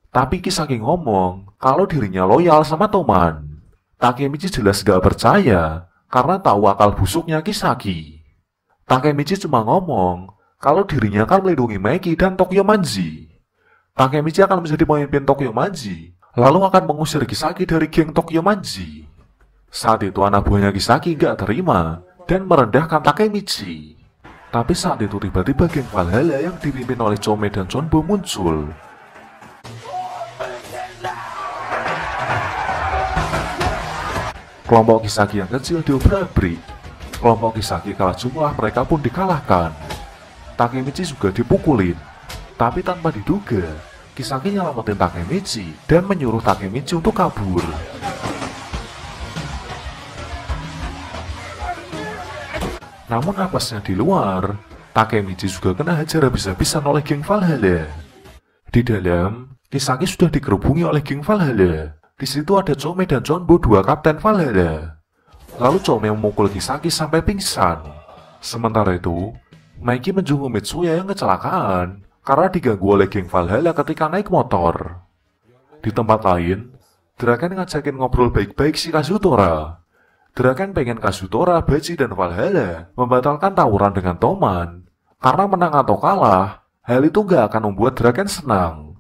Tapi Kisaki ngomong kalau dirinya loyal sama Toman. Takemichi jelas gak percaya karena tahu akal busuknya Kisaki. Takemichi cuma ngomong kalau dirinya akan melindungi Meiki dan Tokyo Manji. Takemichi akan menjadi pemimpin Tokyo Manji, lalu akan mengusir Kisaki dari geng Tokyo Manji. Saat itu anak buahnya Kisaki gak terima dan merendahkan Takemichi. Tapi saat itu tiba-tiba geng Valhalla yang dipimpin oleh Chome dan Chonbo muncul. Kelompok Kisaki yang kecil diobrak abrik Kelompok Kisaki kalah jumlah mereka pun dikalahkan. Takemichi juga dipukulin. Tapi tanpa diduga, Kisaki nyelamatin Takemichi dan menyuruh Takemichi untuk kabur. Namun napasnya di luar, Takemichi juga kena hajar habis-habisan oleh geng Valhalla. Di dalam, Kisaki sudah dikerubungi oleh geng Valhalla. Di situ ada Chome dan Chonbu, dua kapten Valhalla. Lalu Chome memukul Kisaki sampai pingsan. Sementara itu, Mikey menjenguk Mitsuya yang kecelakaan karena diganggu oleh geng Valhalla ketika naik motor. Di tempat lain, Draken ngajakin ngobrol baik-baik si Kazutora. Draken pengen Kazutora, Baji, dan Valhalla membatalkan tawuran dengan Toman. Karena menang atau kalah, hal itu gak akan membuat Draken senang.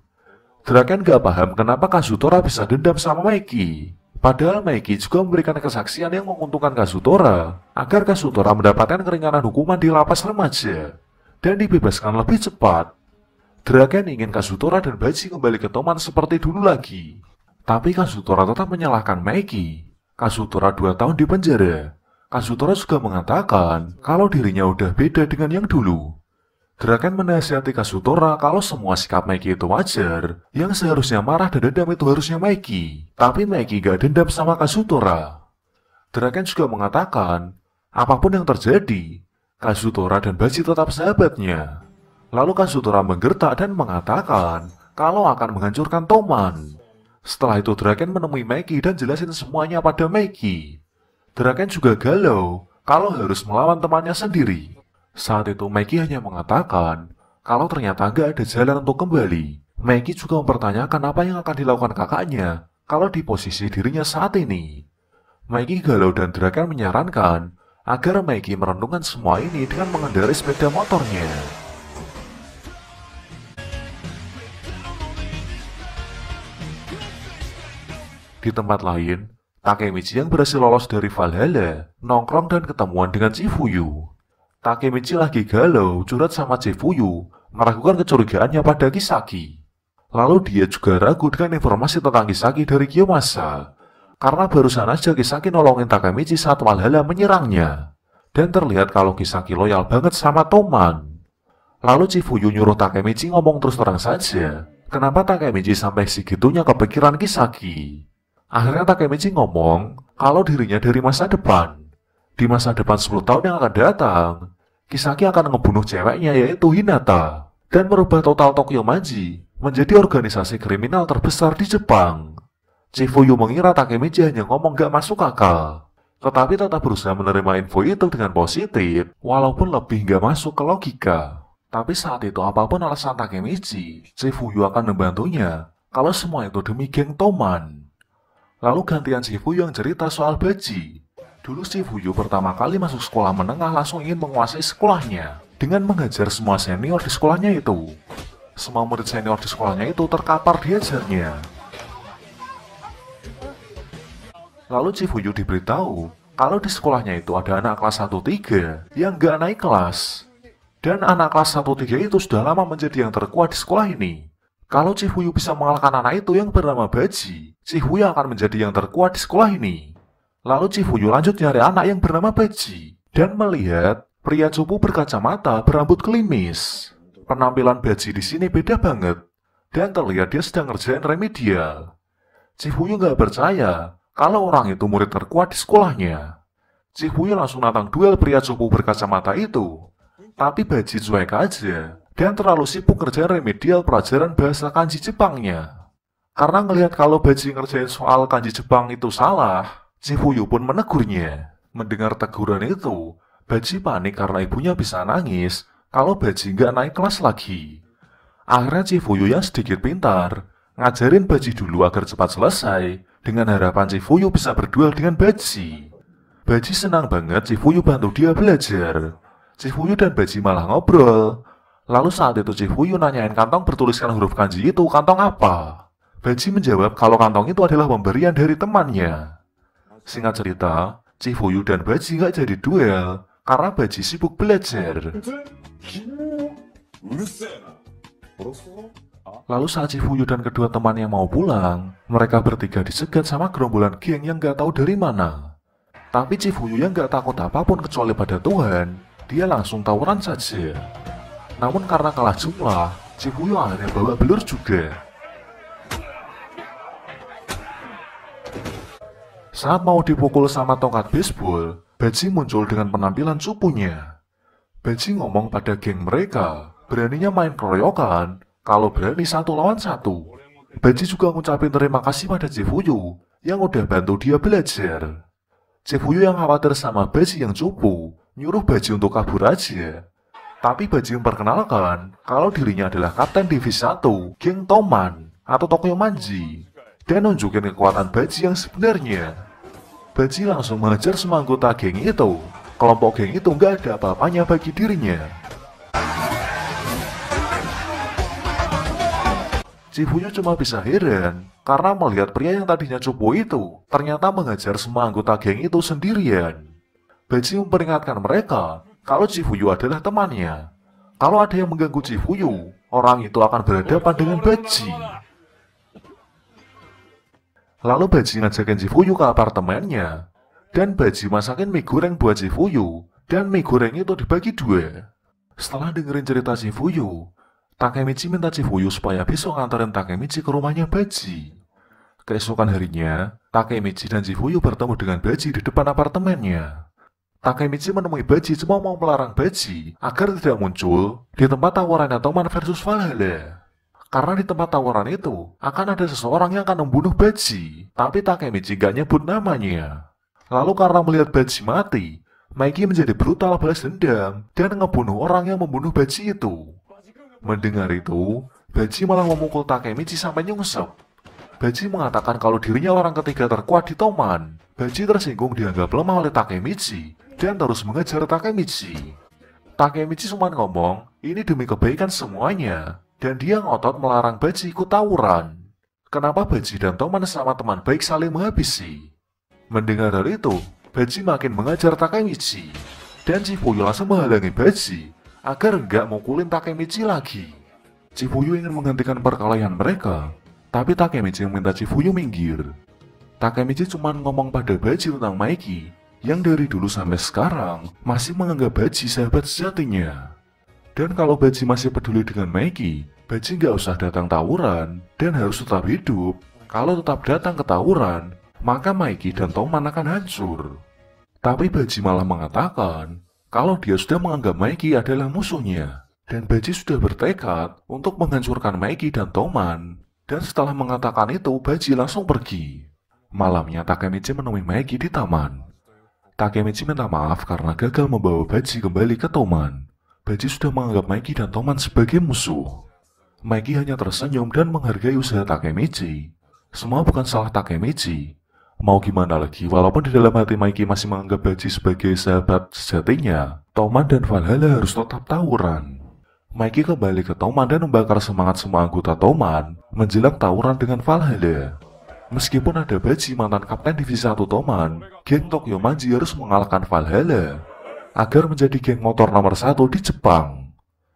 Draken gak paham kenapa Kazutora bisa dendam sama Mikey. Padahal Mikey juga memberikan kesaksian yang menguntungkan Kazutora, agar Kazutora mendapatkan keringanan hukuman di lapas remaja, dan dibebaskan lebih cepat. Draken ingin Kazutora dan Baji kembali ke Toman seperti dulu lagi. Tapi Kazutora tetap menyalahkan Mikey. Kazutora dua tahun di penjara. Kazutora juga mengatakan kalau dirinya udah beda dengan yang dulu. Draken menasihati Kasutora kalau semua sikap Mikey itu wajar. Yang seharusnya marah dan dendam itu harusnya Mikey. Tapi Mikey gak dendam sama Kasutora. Draken juga mengatakan, apapun yang terjadi, Kasutora dan Baji tetap sahabatnya. Lalu Kasutora menggertak dan mengatakan kalau akan menghancurkan Toman. Setelah itu Draken menemui Mikey dan jelasin semuanya pada Mikey. Draken juga galau kalau harus melawan temannya sendiri. Saat itu Maggie hanya mengatakan kalau ternyata nggak ada jalan untuk kembali. Maggie juga mempertanyakan apa yang akan dilakukan kakaknya kalau di posisi dirinya saat ini. Maggie galau dan Drakan menyarankan agar Maggie merenungkan semua ini dengan mengendarai sepeda motornya. Di tempat lain, Takemichi yang berhasil lolos dari Valhalla, nongkrong dan ketemuan dengan Shifuyu. Takemichi lagi galau curhat sama Jefuyu, meragukan kecurigaannya pada Kisaki. Lalu dia juga ragu dengan informasi tentang Kisaki dari Kiyomasa, karena barusan aja Kisaki nolongin Takemichi saat Valhalla menyerangnya. Dan terlihat kalau Kisaki loyal banget sama Toman. Lalu Chifuyu nyuruh Takemichi ngomong terus terang saja, kenapa Takemichi sampai segitunya kepikiran Kisaki. Akhirnya Takemichi ngomong kalau dirinya dari masa depan. Di masa depan 10 tahun yang akan datang, Kisaki akan ngebunuh ceweknya yaitu Hinata dan merubah total Tokyo Manji menjadi organisasi kriminal terbesar di Jepang. Chifuyu mengira Takemichi hanya ngomong gak masuk akal, tetapi tetap berusaha menerima info itu dengan positif, walaupun lebih gak masuk ke logika. Tapi saat itu apapun alasan Takemichi, Chifuyu akan membantunya kalau semua itu demi geng Toman. Lalu gantian Shifu yang cerita soal Baji. Dulu si Huyu pertama kali masuk sekolah menengah langsung ingin menguasai sekolahnya dengan mengajar semua senior di sekolahnya itu. Semua murid senior di sekolahnya itu terkapar diajarnya. Lalu si Huyu diberitahu kalau di sekolahnya itu ada anak kelas 1-3 yang gak naik kelas. Dan anak kelas 1-3 itu sudah lama menjadi yang terkuat di sekolah ini. Kalau Cihuyu bisa mengalahkan anak itu yang bernama Baji, Cihuyu akan menjadi yang terkuat di sekolah ini. Lalu Cifuyu lanjut nyari anak yang bernama Beji dan melihat pria cupu berkacamata berambut kelimis. Penampilan Beji di sini beda banget dan terlihat dia sedang ngerjain remedial. Cifuyu nggak percaya kalau orang itu murid terkuat di sekolahnya. Cifuyu langsung nantang duel pria cupu berkacamata itu. Tapi Baji cuek aja dan terlalu sibuk ngerjain remedial pelajaran bahasa kanji Jepangnya. Karena ngelihat kalau Baji ngerjain soal kanji Jepang itu salah, Cipuyu pun menegurnya. Mendengar teguran itu, Baji panik karena ibunya bisa nangis kalau Baji nggak naik kelas lagi. Akhirnya Cifuyu yang sedikit pintar, ngajarin Baji dulu agar cepat selesai, dengan harapan Cifuyu bisa berduel dengan Baji. Baji senang banget Cifuyu bantu dia belajar. Cifuyu dan Baji malah ngobrol. Lalu saat itu Cifuyu nanyain kantong bertuliskan huruf kanji itu kantong apa. Baji menjawab kalau kantong itu adalah pemberian dari temannya. Singkat cerita, Cifu Yu dan Baji nggak jadi duel karena Baji sibuk belajar. Lalu saat Cifu Yu dan kedua teman yang mau pulang, mereka bertiga disegat sama gerombolan geng yang nggak tahu dari mana. Tapi Cifu Yu yang nggak takut apapun kecuali pada Tuhan, dia langsung tawuran saja. Namun karena kalah jumlah, Yu akhirnya bawa belur juga. Saat mau dipukul sama tongkat baseball, Baji muncul dengan penampilan cupunya. Baji ngomong pada geng mereka, beraninya main keroyokan, kalau berani satu lawan satu. Baji juga ngucapin terima kasih pada Jifuyu yang udah bantu dia belajar. Jifuyu yang khawatir sama Baji yang cupu, nyuruh Baji untuk kabur aja. Tapi Baji memperkenalkan kalau dirinya adalah kapten divisi 1, geng Toman atau Tokyo Manji dan nunjukin kekuatan Baji yang sebenarnya. Baji langsung mengejar semangkota geng itu. Kelompok geng itu nggak ada apa-apanya bagi dirinya. Cibunya cuma bisa heran karena melihat pria yang tadinya cupu itu ternyata mengejar semua anggota geng itu sendirian. Baji memperingatkan mereka kalau Cibuyu adalah temannya. Kalau ada yang mengganggu Cibuyu, orang itu akan berhadapan dengan Baji. Lalu Baji ngajakin Jifuyu Fuyu ke apartemennya. Dan Baji masakin mie goreng buat Jifuyu. Fuyu. Dan mie goreng itu dibagi dua. Setelah dengerin cerita Jifuyu, Fuyu, Takemichi minta Jifuyu Fuyu supaya besok nganterin Takemichi ke rumahnya Baji. Keesokan harinya, Takemichi dan Jifuyu Fuyu bertemu dengan Baji di depan apartemennya. Takemichi menemui Baji cuma mau melarang Baji agar tidak muncul di tempat tawaran Toman versus Valhalla. Karena di tempat tawuran itu, akan ada seseorang yang akan membunuh Baji, tapi Takemichi gak nyebut namanya. Lalu karena melihat Baji mati, Mikey menjadi brutal balas dendam dan ngebunuh orang yang membunuh Baji itu. Mendengar itu, Baji malah memukul Takemichi sampai nyungsep. Baji mengatakan kalau dirinya orang ketiga terkuat di Toman. Baji tersinggung dianggap lemah oleh Takemichi dan terus mengejar Takemichi. Takemichi cuma ngomong, ini demi kebaikan semuanya. Dan dia ngotot melarang Baji ikut tawuran. Kenapa Baji dan Toman sama teman baik saling menghabisi? Mendengar hal itu, Baji makin mengajar Takemichi. Dan Cipuyu langsung menghalangi Baji agar nggak mukulin Takemichi lagi. Cipuyu ingin menghentikan perkelahian mereka, tapi Takemichi meminta Cipuyu minggir. Takemichi cuma ngomong pada Baji tentang Maiki, yang dari dulu sampai sekarang masih menganggap Baji sahabat sejatinya. Dan kalau Baji masih peduli dengan Maiki, Baji nggak usah datang tawuran dan harus tetap hidup. Kalau tetap datang ke tawuran, maka Maiki dan Toman akan hancur. Tapi Baji malah mengatakan kalau dia sudah menganggap Maiki adalah musuhnya. Dan Baji sudah bertekad untuk menghancurkan Maiki dan Toman. Dan setelah mengatakan itu, Baji langsung pergi. Malamnya Takemichi menemui Maiki di taman. Takemichi minta maaf karena gagal membawa Baji kembali ke Toman. Baji sudah menganggap Maiki dan Toman sebagai musuh. Maggie hanya tersenyum dan menghargai usaha Takemichi. Semua bukan salah Takemichi. Mau gimana lagi, walaupun di dalam hati Mikey masih menganggap Baji sebagai sahabat sejatinya, Toman dan Valhalla harus tetap tawuran. Mikey kembali ke Toman dan membakar semangat semua anggota Toman menjelang tawuran dengan Valhalla. Meskipun ada Baji mantan kapten divisi 1 Toman, geng Tokyo Manji harus mengalahkan Valhalla agar menjadi geng motor nomor satu di Jepang.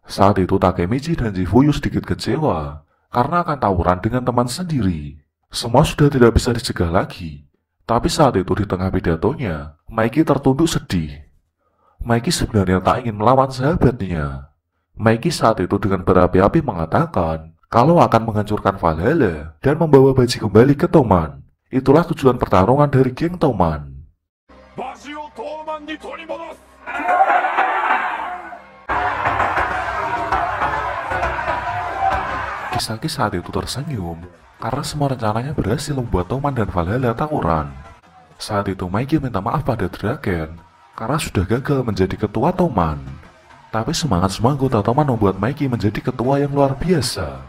Saat itu Takemichi dan Jifuyu sedikit kecewa karena akan tawuran dengan teman sendiri. Semua sudah tidak bisa dicegah lagi. Tapi saat itu di tengah pidatonya, Mikey tertunduk sedih. Mikey sebenarnya tak ingin melawan sahabatnya. Mikey saat itu dengan berapi-api mengatakan kalau akan menghancurkan Valhalla dan membawa Baji kembali ke Toman. Itulah tujuan pertarungan dari geng Toman. Toman Kisaki saat itu tersenyum karena semua rencananya berhasil membuat Toman dan Valhalla tawuran. Saat itu Maiki minta maaf pada Dragon karena sudah gagal menjadi ketua Toman. Tapi semangat semua anggota Toman membuat Maiki menjadi ketua yang luar biasa.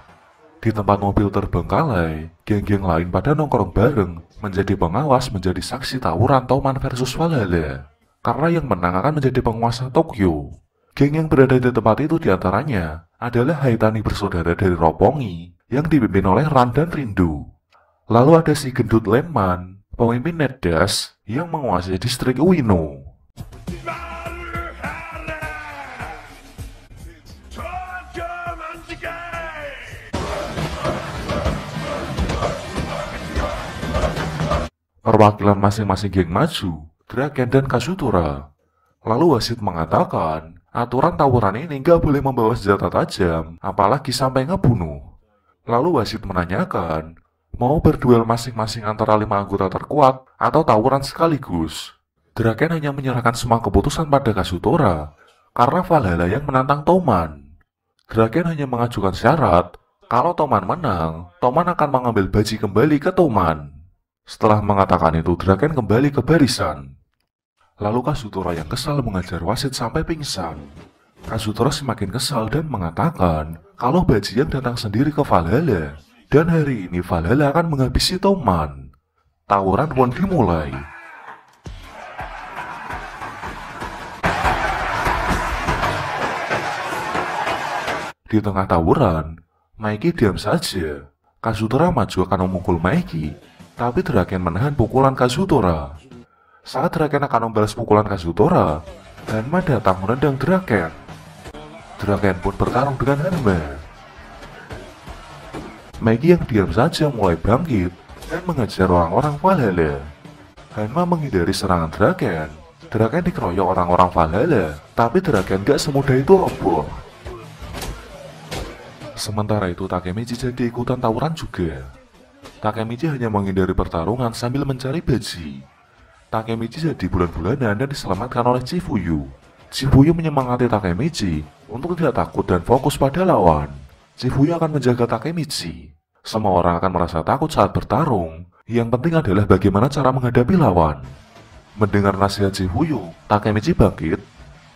Di tempat mobil terbengkalai, geng-geng lain pada nongkrong bareng, menjadi pengawas menjadi saksi tawuran Toman versus Valhalla. Karena yang menang akan menjadi penguasa Tokyo. Geng yang berada di tempat itu diantaranya adalah Haitani bersaudara dari Ropongi yang dipimpin oleh Ran dan Rindu. Lalu ada si gendut Leman, pemimpin Nedas yang menguasai distrik Uino. Perwakilan masing-masing geng maju, Draken dan Kasutura. Lalu wasit mengatakan Aturan tawuran ini nggak boleh membawa senjata tajam, apalagi sampai ngebunuh. Lalu wasit menanyakan, mau berduel masing-masing antara lima anggota terkuat atau tawuran sekaligus. Draken hanya menyerahkan semua keputusan pada Kasutora, karena Valhalla yang menantang Toman. Draken hanya mengajukan syarat, kalau Toman menang, Toman akan mengambil baji kembali ke Toman. Setelah mengatakan itu, Draken kembali ke barisan. Lalu Kasutora yang kesal mengajar wasit sampai pingsan. Kasutora semakin kesal dan mengatakan kalau yang datang sendiri ke Valhalla. Dan hari ini Valhalla akan menghabisi Toman. Tawuran pun dimulai. Di tengah tawuran, Mikey diam saja. Kazutora maju akan memukul Mikey, tapi Draken menahan pukulan Kazutora saat Draken akan membalas pukulan Kazutora, Hanma datang menendang Draken. Draken pun bertarung dengan Hanma. Maggie yang diam saja mulai bangkit dan mengejar orang-orang Valhalla. Hanma menghindari serangan Draken. Draken dikeroyok orang-orang Valhalla, tapi Draken gak semudah itu roboh. Sementara itu Takemichi jadi ikutan tawuran juga. Takemichi hanya menghindari pertarungan sambil mencari baji. Takemichi jadi bulan-bulanan dan diselamatkan oleh Chifuyu. Chifuyu menyemangati Takemichi untuk tidak takut dan fokus pada lawan. Chifuyu akan menjaga Takemichi. Semua orang akan merasa takut saat bertarung. Yang penting adalah bagaimana cara menghadapi lawan. Mendengar nasihat Chifuyu, Takemichi bangkit.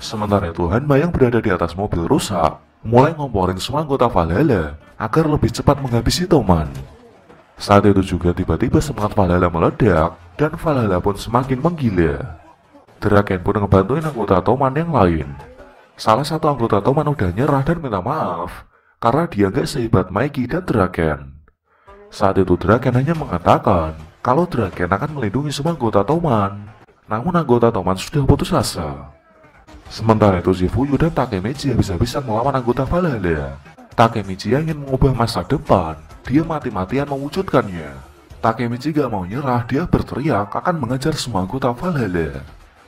Sementara itu Hanma yang berada di atas mobil rusak, mulai ngomporin semua anggota Valhalla agar lebih cepat menghabisi Toman. Saat itu juga tiba-tiba semangat Valhalla meledak dan Valhalla pun semakin menggila. Draken pun ngebantuin anggota Toman yang lain. Salah satu anggota Toman udah nyerah dan minta maaf karena dia gak sehebat Mikey dan Draken. Saat itu Draken hanya mengatakan kalau Draken akan melindungi semua anggota Toman. Namun anggota Toman sudah putus asa. Sementara itu Zifuyu dan Takemichi habis-habisan melawan anggota Valhalla. Takemichi ingin mengubah masa depan dia mati-matian mewujudkannya. Takemichi gak mau nyerah, dia berteriak akan mengejar semua anggota Valhalla.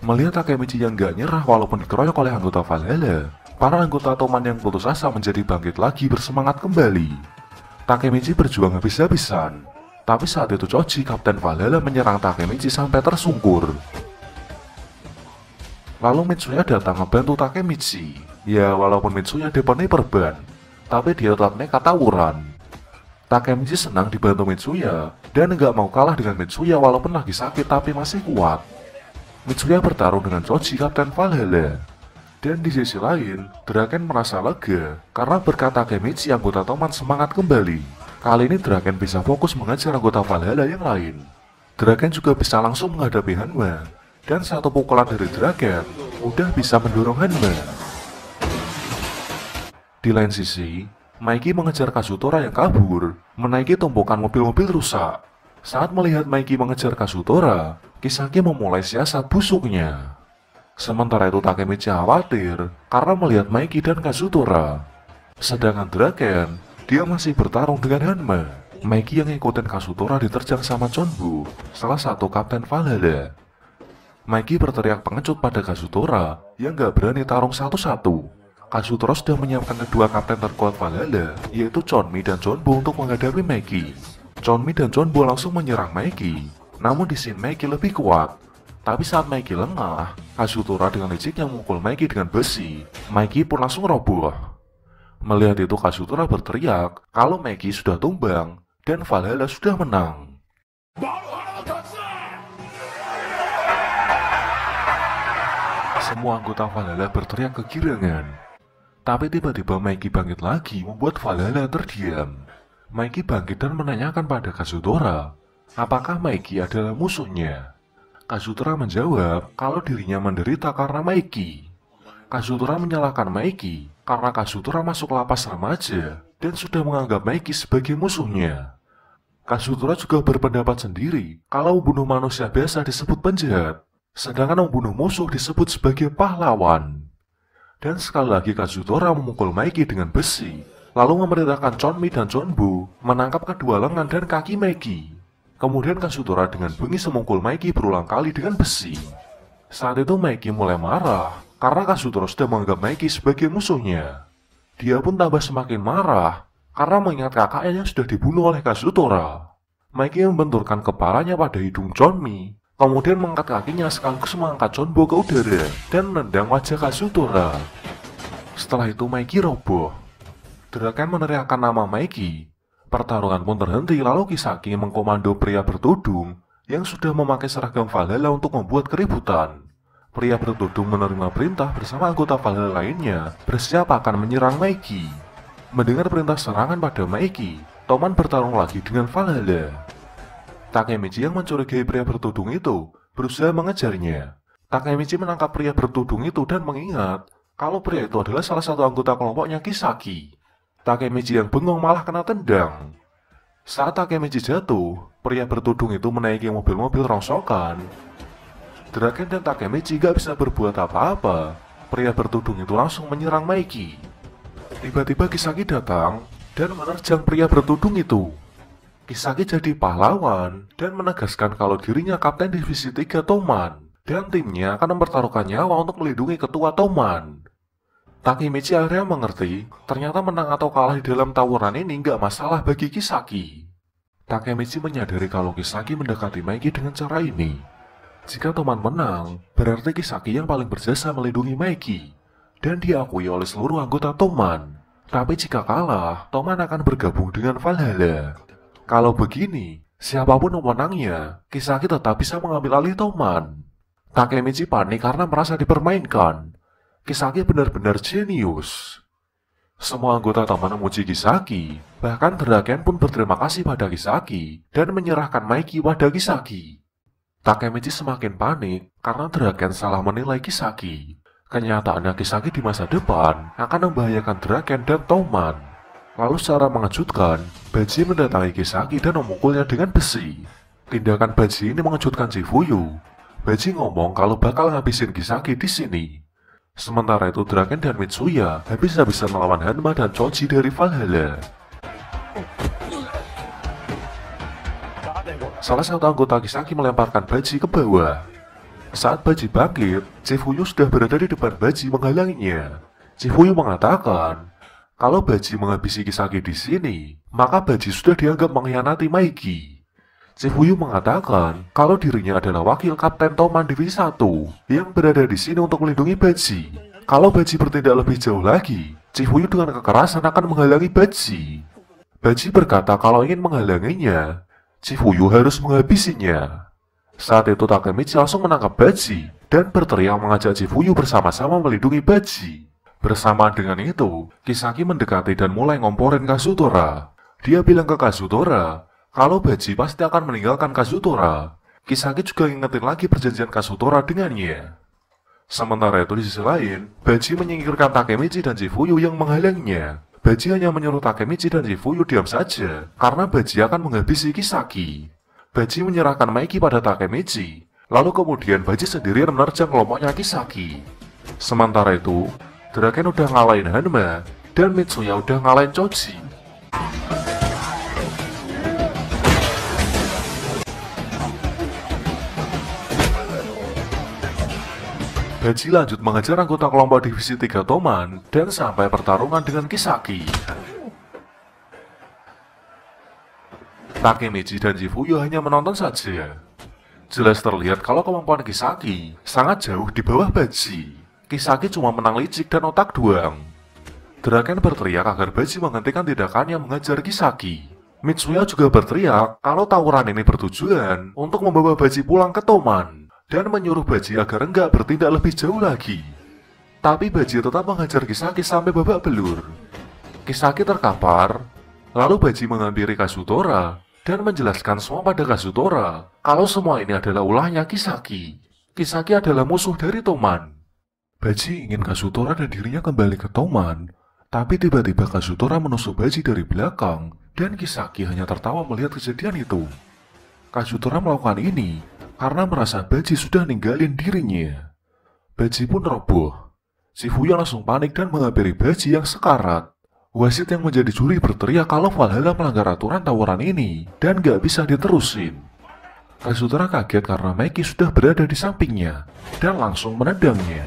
Melihat Takemichi yang gak nyerah walaupun dikeroyok oleh anggota Valhalla, para anggota Toman yang putus asa menjadi bangkit lagi bersemangat kembali. Takemichi berjuang habis-habisan, tapi saat itu Choji, Kapten Valhalla menyerang Takemichi sampai tersungkur. Lalu Mitsuya datang membantu Takemichi. Ya, walaupun Mitsuya depannya perban, tapi dia tetap nekat tawuran. Takemichi senang dibantu Mitsuya dan nggak mau kalah dengan Mitsuya walaupun lagi sakit tapi masih kuat. Mitsuya bertarung dengan Choji Kapten Valhalla. Dan di sisi lain, Draken merasa lega karena berkat Takemichi anggota toman semangat kembali. Kali ini Draken bisa fokus mengejar anggota Valhalla yang lain. Draken juga bisa langsung menghadapi Hanma Dan satu pukulan dari Draken udah bisa mendorong Hanma. Di lain sisi, Mikey mengejar Kazutora yang kabur, menaiki tumpukan mobil-mobil rusak. Saat melihat Mikey mengejar Kazutora, Kisaki memulai siasat busuknya. Sementara itu Takemichi khawatir karena melihat Mikey dan Kazutora. Sedangkan Draken, dia masih bertarung dengan Hanma. Mikey yang ikutin Kazutora diterjang sama Chonbu, salah satu Kapten Valhalla. Mikey berteriak pengecut pada Kazutora yang gak berani tarung satu-satu. Kazutora sudah menyiapkan kedua kapten terkuat Valhalla, yaitu Chonmi dan Jonbo untuk menghadapi Maggie. Chonmi dan Jonbo langsung menyerang Maggie. Namun di sini Maggie lebih kuat. Tapi saat Maggie lengah, Kasutora dengan liciknya memukul Maggie dengan besi. Maggie pun langsung roboh. Melihat itu Kasutora berteriak kalau Maggie sudah tumbang dan Valhalla sudah menang. Semua anggota Valhalla berteriak kegirangan tapi tiba-tiba Mikey bangkit lagi membuat Valhalla terdiam. Mikey bangkit dan menanyakan pada Kazutora, apakah Mikey adalah musuhnya? Kazutora menjawab kalau dirinya menderita karena Mikey. Kazutora menyalahkan Mikey karena Kazutora masuk lapas remaja dan sudah menganggap Mikey sebagai musuhnya. Kazutora juga berpendapat sendiri kalau membunuh manusia biasa disebut penjahat, sedangkan membunuh musuh disebut sebagai pahlawan. Dan sekali lagi Kazutora memukul Maiki dengan besi, lalu memerintahkan Chonmi dan Chonbu menangkap kedua lengan dan kaki Maiki. Kemudian Kazutora dengan bengis memukul Maiki berulang kali dengan besi. Saat itu Maiki mulai marah karena Kazutora sudah menganggap Maiki sebagai musuhnya. Dia pun tambah semakin marah karena mengingat kakaknya yang sudah dibunuh oleh Kazutora. Maiki membenturkan kepalanya pada hidung Chonmi Kemudian mengangkat kakinya sekaligus mengangkat john ke udara dan menendang wajah Kazutora. Setelah itu Mikey roboh. Drakan meneriakkan nama Mikey. Pertarungan pun terhenti lalu Kisaki mengkomando pria bertudung yang sudah memakai seragam Valhalla untuk membuat keributan. Pria bertudung menerima perintah bersama anggota Valhalla lainnya bersiap akan menyerang Mikey. Mendengar perintah serangan pada Mikey, Toman bertarung lagi dengan Valhalla. Takemichi yang mencurigai pria bertudung itu berusaha mengejarnya. Takemichi menangkap pria bertudung itu dan mengingat kalau pria itu adalah salah satu anggota kelompoknya Kisaki. Takemichi yang bengong malah kena tendang. Saat Takemichi jatuh, pria bertudung itu menaiki mobil-mobil rongsokan. Draken dan Takemichi gak bisa berbuat apa-apa. Pria bertudung itu langsung menyerang Maiki. Tiba-tiba Kisaki datang dan menerjang pria bertudung itu. Kisaki jadi pahlawan dan menegaskan kalau dirinya kapten divisi 3 Toman dan timnya akan mempertaruhkan nyawa untuk melindungi ketua Toman. Takemichi akhirnya mengerti, ternyata menang atau kalah di dalam tawuran ini nggak masalah bagi Kisaki. Takemichi menyadari kalau Kisaki mendekati Maiki dengan cara ini. Jika Toman menang, berarti Kisaki yang paling berjasa melindungi Maiki, dan diakui oleh seluruh anggota Toman. Tapi jika kalah, Toman akan bergabung dengan Valhalla. Kalau begini, siapapun pemenangnya, Kisaki tetap bisa mengambil alih Toman. Takemichi panik karena merasa dipermainkan. Kisaki benar-benar jenius. Semua anggota Toman memuji Kisaki, bahkan Draken pun berterima kasih pada Kisaki dan menyerahkan Maiki pada Kisaki. Takemichi semakin panik karena Draken salah menilai Kisaki. Kenyataannya Kisaki di masa depan akan membahayakan Draken dan Toman. Lalu secara mengejutkan, Baji mendatangi Kisaki dan memukulnya dengan besi. Tindakan Baji ini mengejutkan si Baji ngomong kalau bakal ngabisin Kisaki di sini. Sementara itu Draken dan Mitsuya habis-habisan melawan Hanma dan Choji dari Valhalla. Salah satu anggota Kisaki melemparkan Baji ke bawah. Saat Baji bangkit, Cifuyu sudah berada di depan Baji menghalanginya. Cifuyu mengatakan kalau Baji menghabisi Kisaki di sini, maka Baji sudah dianggap mengkhianati Maiki. Cihuyu mengatakan kalau dirinya adalah wakil Kapten Toman Dewi 1 yang berada di sini untuk melindungi Baji. Kalau Baji bertindak lebih jauh lagi, Cihuyu dengan kekerasan akan menghalangi Baji. Baji berkata kalau ingin menghalanginya, Cihuyu harus menghabisinya. Saat itu Takemichi langsung menangkap Baji dan berteriak mengajak Cihuyu bersama-sama melindungi Baji bersama dengan itu, Kisaki mendekati dan mulai ngomporin Kazutora. Dia bilang ke Kazutora, kalau Baji pasti akan meninggalkan Kazutora. Kisaki juga ingetin lagi perjanjian Kazutora dengannya. Sementara itu di sisi lain, Baji menyingkirkan Takemichi dan Jifuyu yang menghalanginya. Baji hanya menyuruh Takemichi dan Jifuyu diam saja, karena Baji akan menghabisi Kisaki. Baji menyerahkan Maiki pada Takemichi, lalu kemudian Baji sendirian menerjang kelompoknya Kisaki. Sementara itu, Draken udah ngalahin Hanma, dan Mitsuya udah ngalahin Choji. Baji lanjut mengejar anggota kelompok divisi 3 Toman dan sampai pertarungan dengan Kisaki. Takemichi dan Jifuyo hanya menonton saja. Jelas terlihat kalau kemampuan Kisaki sangat jauh di bawah Baji. Kisaki cuma menang licik dan otak doang. Draken berteriak agar Baji menghentikan tindakan yang mengajar Kisaki. Mitsuya juga berteriak kalau tawuran ini bertujuan untuk membawa Baji pulang ke Toman dan menyuruh Baji agar enggak bertindak lebih jauh lagi. Tapi Baji tetap mengajar Kisaki sampai babak belur. Kisaki terkapar, lalu Baji menghampiri Kasutora dan menjelaskan semua pada Kasutora kalau semua ini adalah ulahnya Kisaki. Kisaki adalah musuh dari Toman Baji ingin Kasutora dan dirinya kembali ke Toman. Tapi tiba-tiba Kasutora menusuk Baji dari belakang dan Kisaki hanya tertawa melihat kejadian itu. Kasutora melakukan ini karena merasa Baji sudah ninggalin dirinya. Baji pun roboh. Shifuya langsung panik dan menghampiri Baji yang sekarat. Wasit yang menjadi juri berteriak kalau Valhalla melanggar aturan tawuran ini dan gak bisa diterusin. Kasutora kaget karena Meki sudah berada di sampingnya dan langsung menendangnya.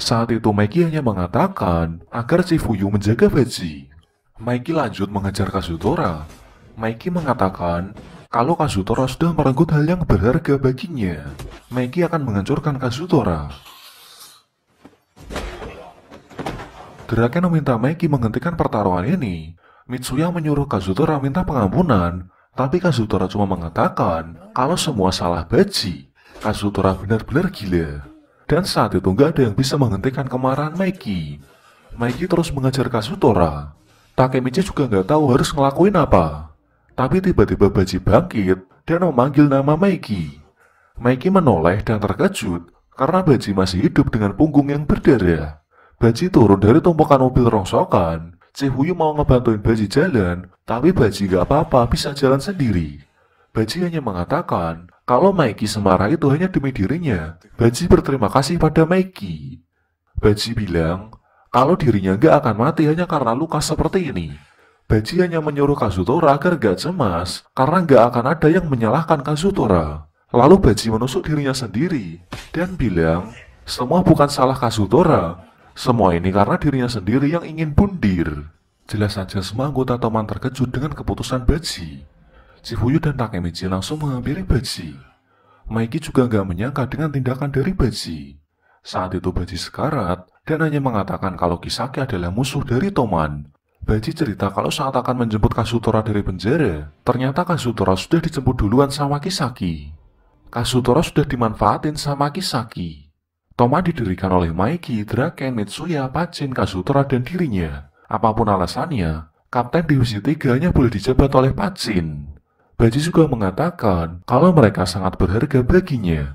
Saat itu Mikey hanya mengatakan agar si Fuyu menjaga Veji. Mikey lanjut mengejar Kazutora. Mikey mengatakan kalau Kazutora sudah merenggut hal yang berharga baginya. Mikey akan menghancurkan Kazutora. Draken meminta Mikey menghentikan pertarungan ini. Mitsuya menyuruh Kazutora minta pengampunan, tapi Kazutora cuma mengatakan kalau semua salah Baji. Kazutora benar-benar gila. Dan saat itu nggak ada yang bisa menghentikan kemarahan Maiki. Maiki terus mengejar Kasutora. Takemichi juga nggak tahu harus ngelakuin apa. Tapi tiba-tiba Baji bangkit dan memanggil nama Maiki. Maiki menoleh dan terkejut karena Baji masih hidup dengan punggung yang berdarah. Baji turun dari tumpukan mobil rongsokan. Cihuyu mau ngebantuin Baji jalan, tapi Baji gak apa-apa bisa jalan sendiri. Baji hanya mengatakan kalau Mikey semarah itu hanya demi dirinya, Baji berterima kasih pada Mikey. Baji bilang, kalau dirinya gak akan mati hanya karena luka seperti ini. Baji hanya menyuruh Kazutora agar gak cemas, karena gak akan ada yang menyalahkan Kazutora. Lalu Baji menusuk dirinya sendiri, dan bilang, semua bukan salah Kazutora, semua ini karena dirinya sendiri yang ingin bundir. Jelas saja semua anggota teman terkejut dengan keputusan Baji. Huyu dan Takemichi langsung menghampiri Baji. Maiki juga nggak menyangka dengan tindakan dari Baji. Saat itu Baji sekarat dan hanya mengatakan kalau Kisaki adalah musuh dari Toman. Baji cerita kalau saat akan menjemput Kasutora dari penjara, ternyata Kasutora sudah dijemput duluan sama Kisaki. Kasutora sudah dimanfaatin sama Kisaki. Toma didirikan oleh Maiki, Draken, Mitsuya, Pacin, Kasutora, dan dirinya. Apapun alasannya, Kapten Divisi 3 hanya boleh dijabat oleh Pacin. Baji juga mengatakan kalau mereka sangat berharga baginya.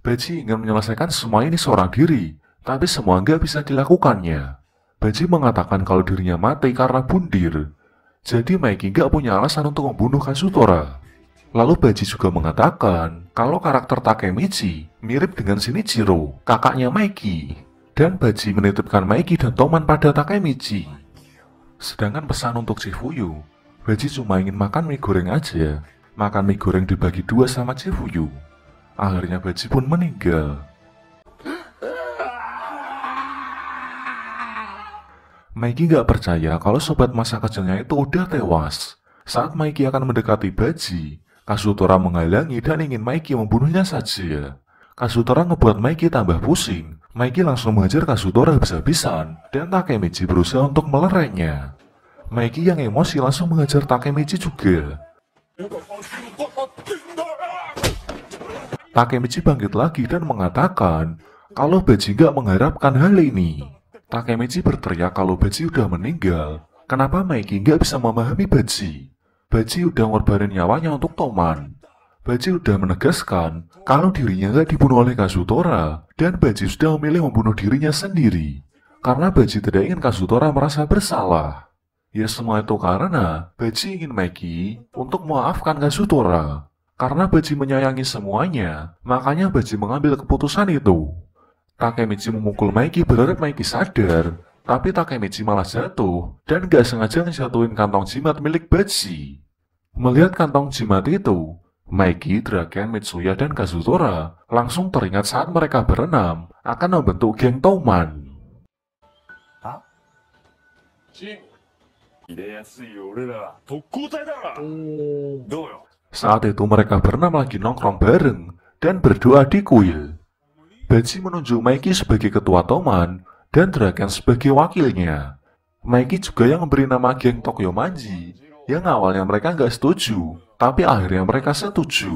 Baji ingin menyelesaikan semua ini seorang diri, tapi semua nggak bisa dilakukannya. Baji mengatakan kalau dirinya mati karena bundir. Jadi Mikey nggak punya alasan untuk membunuh Kazutora. Lalu Baji juga mengatakan kalau karakter Takemichi mirip dengan Shinichiro, kakaknya Mikey. Dan Baji menitipkan Mikey dan Toman pada Takemichi. Sedangkan pesan untuk Shifuyu Baji cuma ingin makan mie goreng aja. Ya? Makan mie goreng dibagi dua sama Cefuyu. Akhirnya Baji pun meninggal. Maiki gak percaya kalau sobat masa kecilnya itu udah tewas. Saat Maiki akan mendekati Baji, Kasutora menghalangi dan ingin Maiki membunuhnya saja. Kasutora ngebuat Maiki tambah pusing. Maiki langsung menghajar Kasutora habis-habisan, dan Takemichi berusaha untuk melerainya. Mikey yang emosi langsung mengejar Takemichi juga. Takemichi bangkit lagi dan mengatakan kalau Baji gak mengharapkan hal ini. Takemichi berteriak kalau Baji udah meninggal. Kenapa Mikey gak bisa memahami Baji? Baji udah ngorbanin nyawanya untuk Toman. Baji udah menegaskan kalau dirinya gak dibunuh oleh Kazutora dan Baji sudah memilih membunuh dirinya sendiri karena Baji tidak ingin Kazutora merasa bersalah. Ya semua itu karena Baji ingin Maggie untuk memaafkan Kazutora. Karena Baji menyayangi semuanya, makanya Baji mengambil keputusan itu. Takemichi memukul Maggie berharap Maggie sadar, tapi Takemichi malah jatuh dan gak sengaja ngejatuhin kantong jimat milik Baji. Melihat kantong jimat itu, Maggie, Draken, Mitsuya, dan Kazutora langsung teringat saat mereka berenam akan membentuk geng Toman. Huh? 入れやすい俺ら特攻隊だろどうよ Saat itu mereka bernama lagi nongkrong bareng dan berdoa di kuil. Baji menunjuk Mikey sebagai ketua Toman dan Dragon sebagai wakilnya. Mikey juga yang memberi nama geng Tokyo Manji yang awalnya mereka nggak setuju, tapi akhirnya mereka setuju.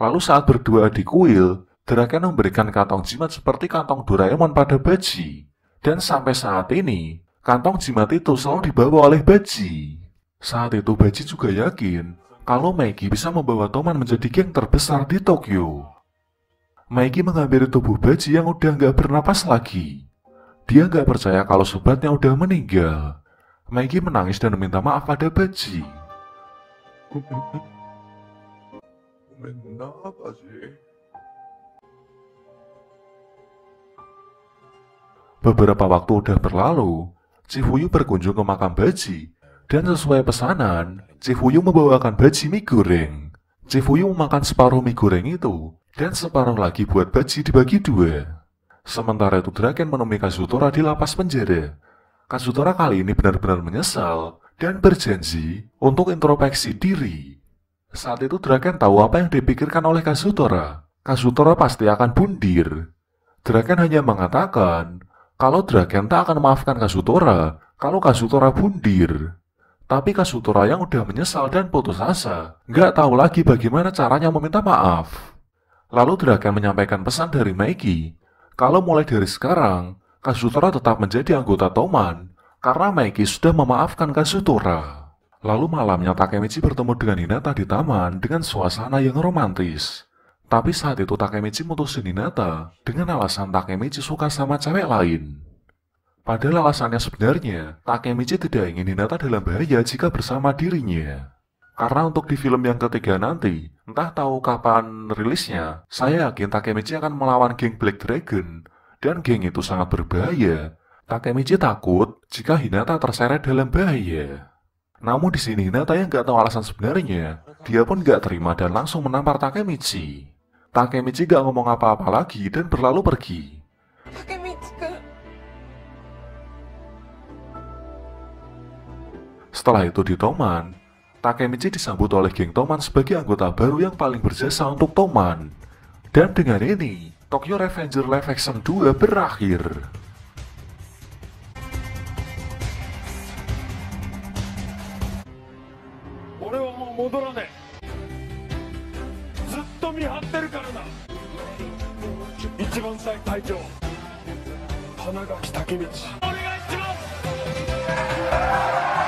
Lalu saat berdoa di kuil, Dragon memberikan kantong jimat seperti kantong Doraemon pada Baji. Dan sampai saat ini, Kantong jimat itu selalu dibawa oleh Baji. Saat itu Baji juga yakin kalau Maggie bisa membawa Toman menjadi geng terbesar di Tokyo. Maggie mengambil tubuh Baji yang udah nggak bernapas lagi. Dia nggak percaya kalau sobatnya udah meninggal. Maggie menangis dan meminta maaf pada Baji. Beberapa waktu udah berlalu, Cihuyu berkunjung ke makam Baji, dan sesuai pesanan, Cihuyu membawakan Baji mie goreng. Cihuyu memakan separuh mie goreng itu, dan separuh lagi buat Baji dibagi dua. Sementara itu Draken menemui Kazutora di lapas penjara. Kazutora kali ini benar-benar menyesal dan berjanji untuk introspeksi diri. Saat itu Draken tahu apa yang dipikirkan oleh Kazutora. Kazutora pasti akan bundir. Draken hanya mengatakan kalau Dragenta akan memaafkan Kasutora, kalau Kasutora bundir. Tapi Kasutora yang udah menyesal dan putus asa, nggak tahu lagi bagaimana caranya meminta maaf. Lalu Dragen menyampaikan pesan dari Meiki. kalau mulai dari sekarang, Kasutora tetap menjadi anggota Toman, karena Meiki sudah memaafkan Kasutora. Lalu malamnya Takemichi bertemu dengan Hinata di taman dengan suasana yang romantis. Tapi saat itu Takemichi mutusin Hinata dengan alasan Takemichi suka sama cewek lain. Padahal alasannya sebenarnya, Takemichi tidak ingin Hinata dalam bahaya jika bersama dirinya. Karena untuk di film yang ketiga nanti, entah tahu kapan rilisnya, saya yakin Takemichi akan melawan geng Black Dragon, dan geng itu sangat berbahaya. Takemichi takut jika Hinata terseret dalam bahaya. Namun di sini Hinata yang nggak tahu alasan sebenarnya, dia pun nggak terima dan langsung menampar Takemichi. Takemichi gak ngomong apa-apa lagi dan berlalu pergi. Setelah itu di Toman, Takemichi disambut oleh geng Toman sebagai anggota baru yang paling berjasa untuk Toman. Dan dengan ini, Tokyo Revenger Live Action 2 berakhir. に張ってるからだ一番最隊長花垣武道お願いします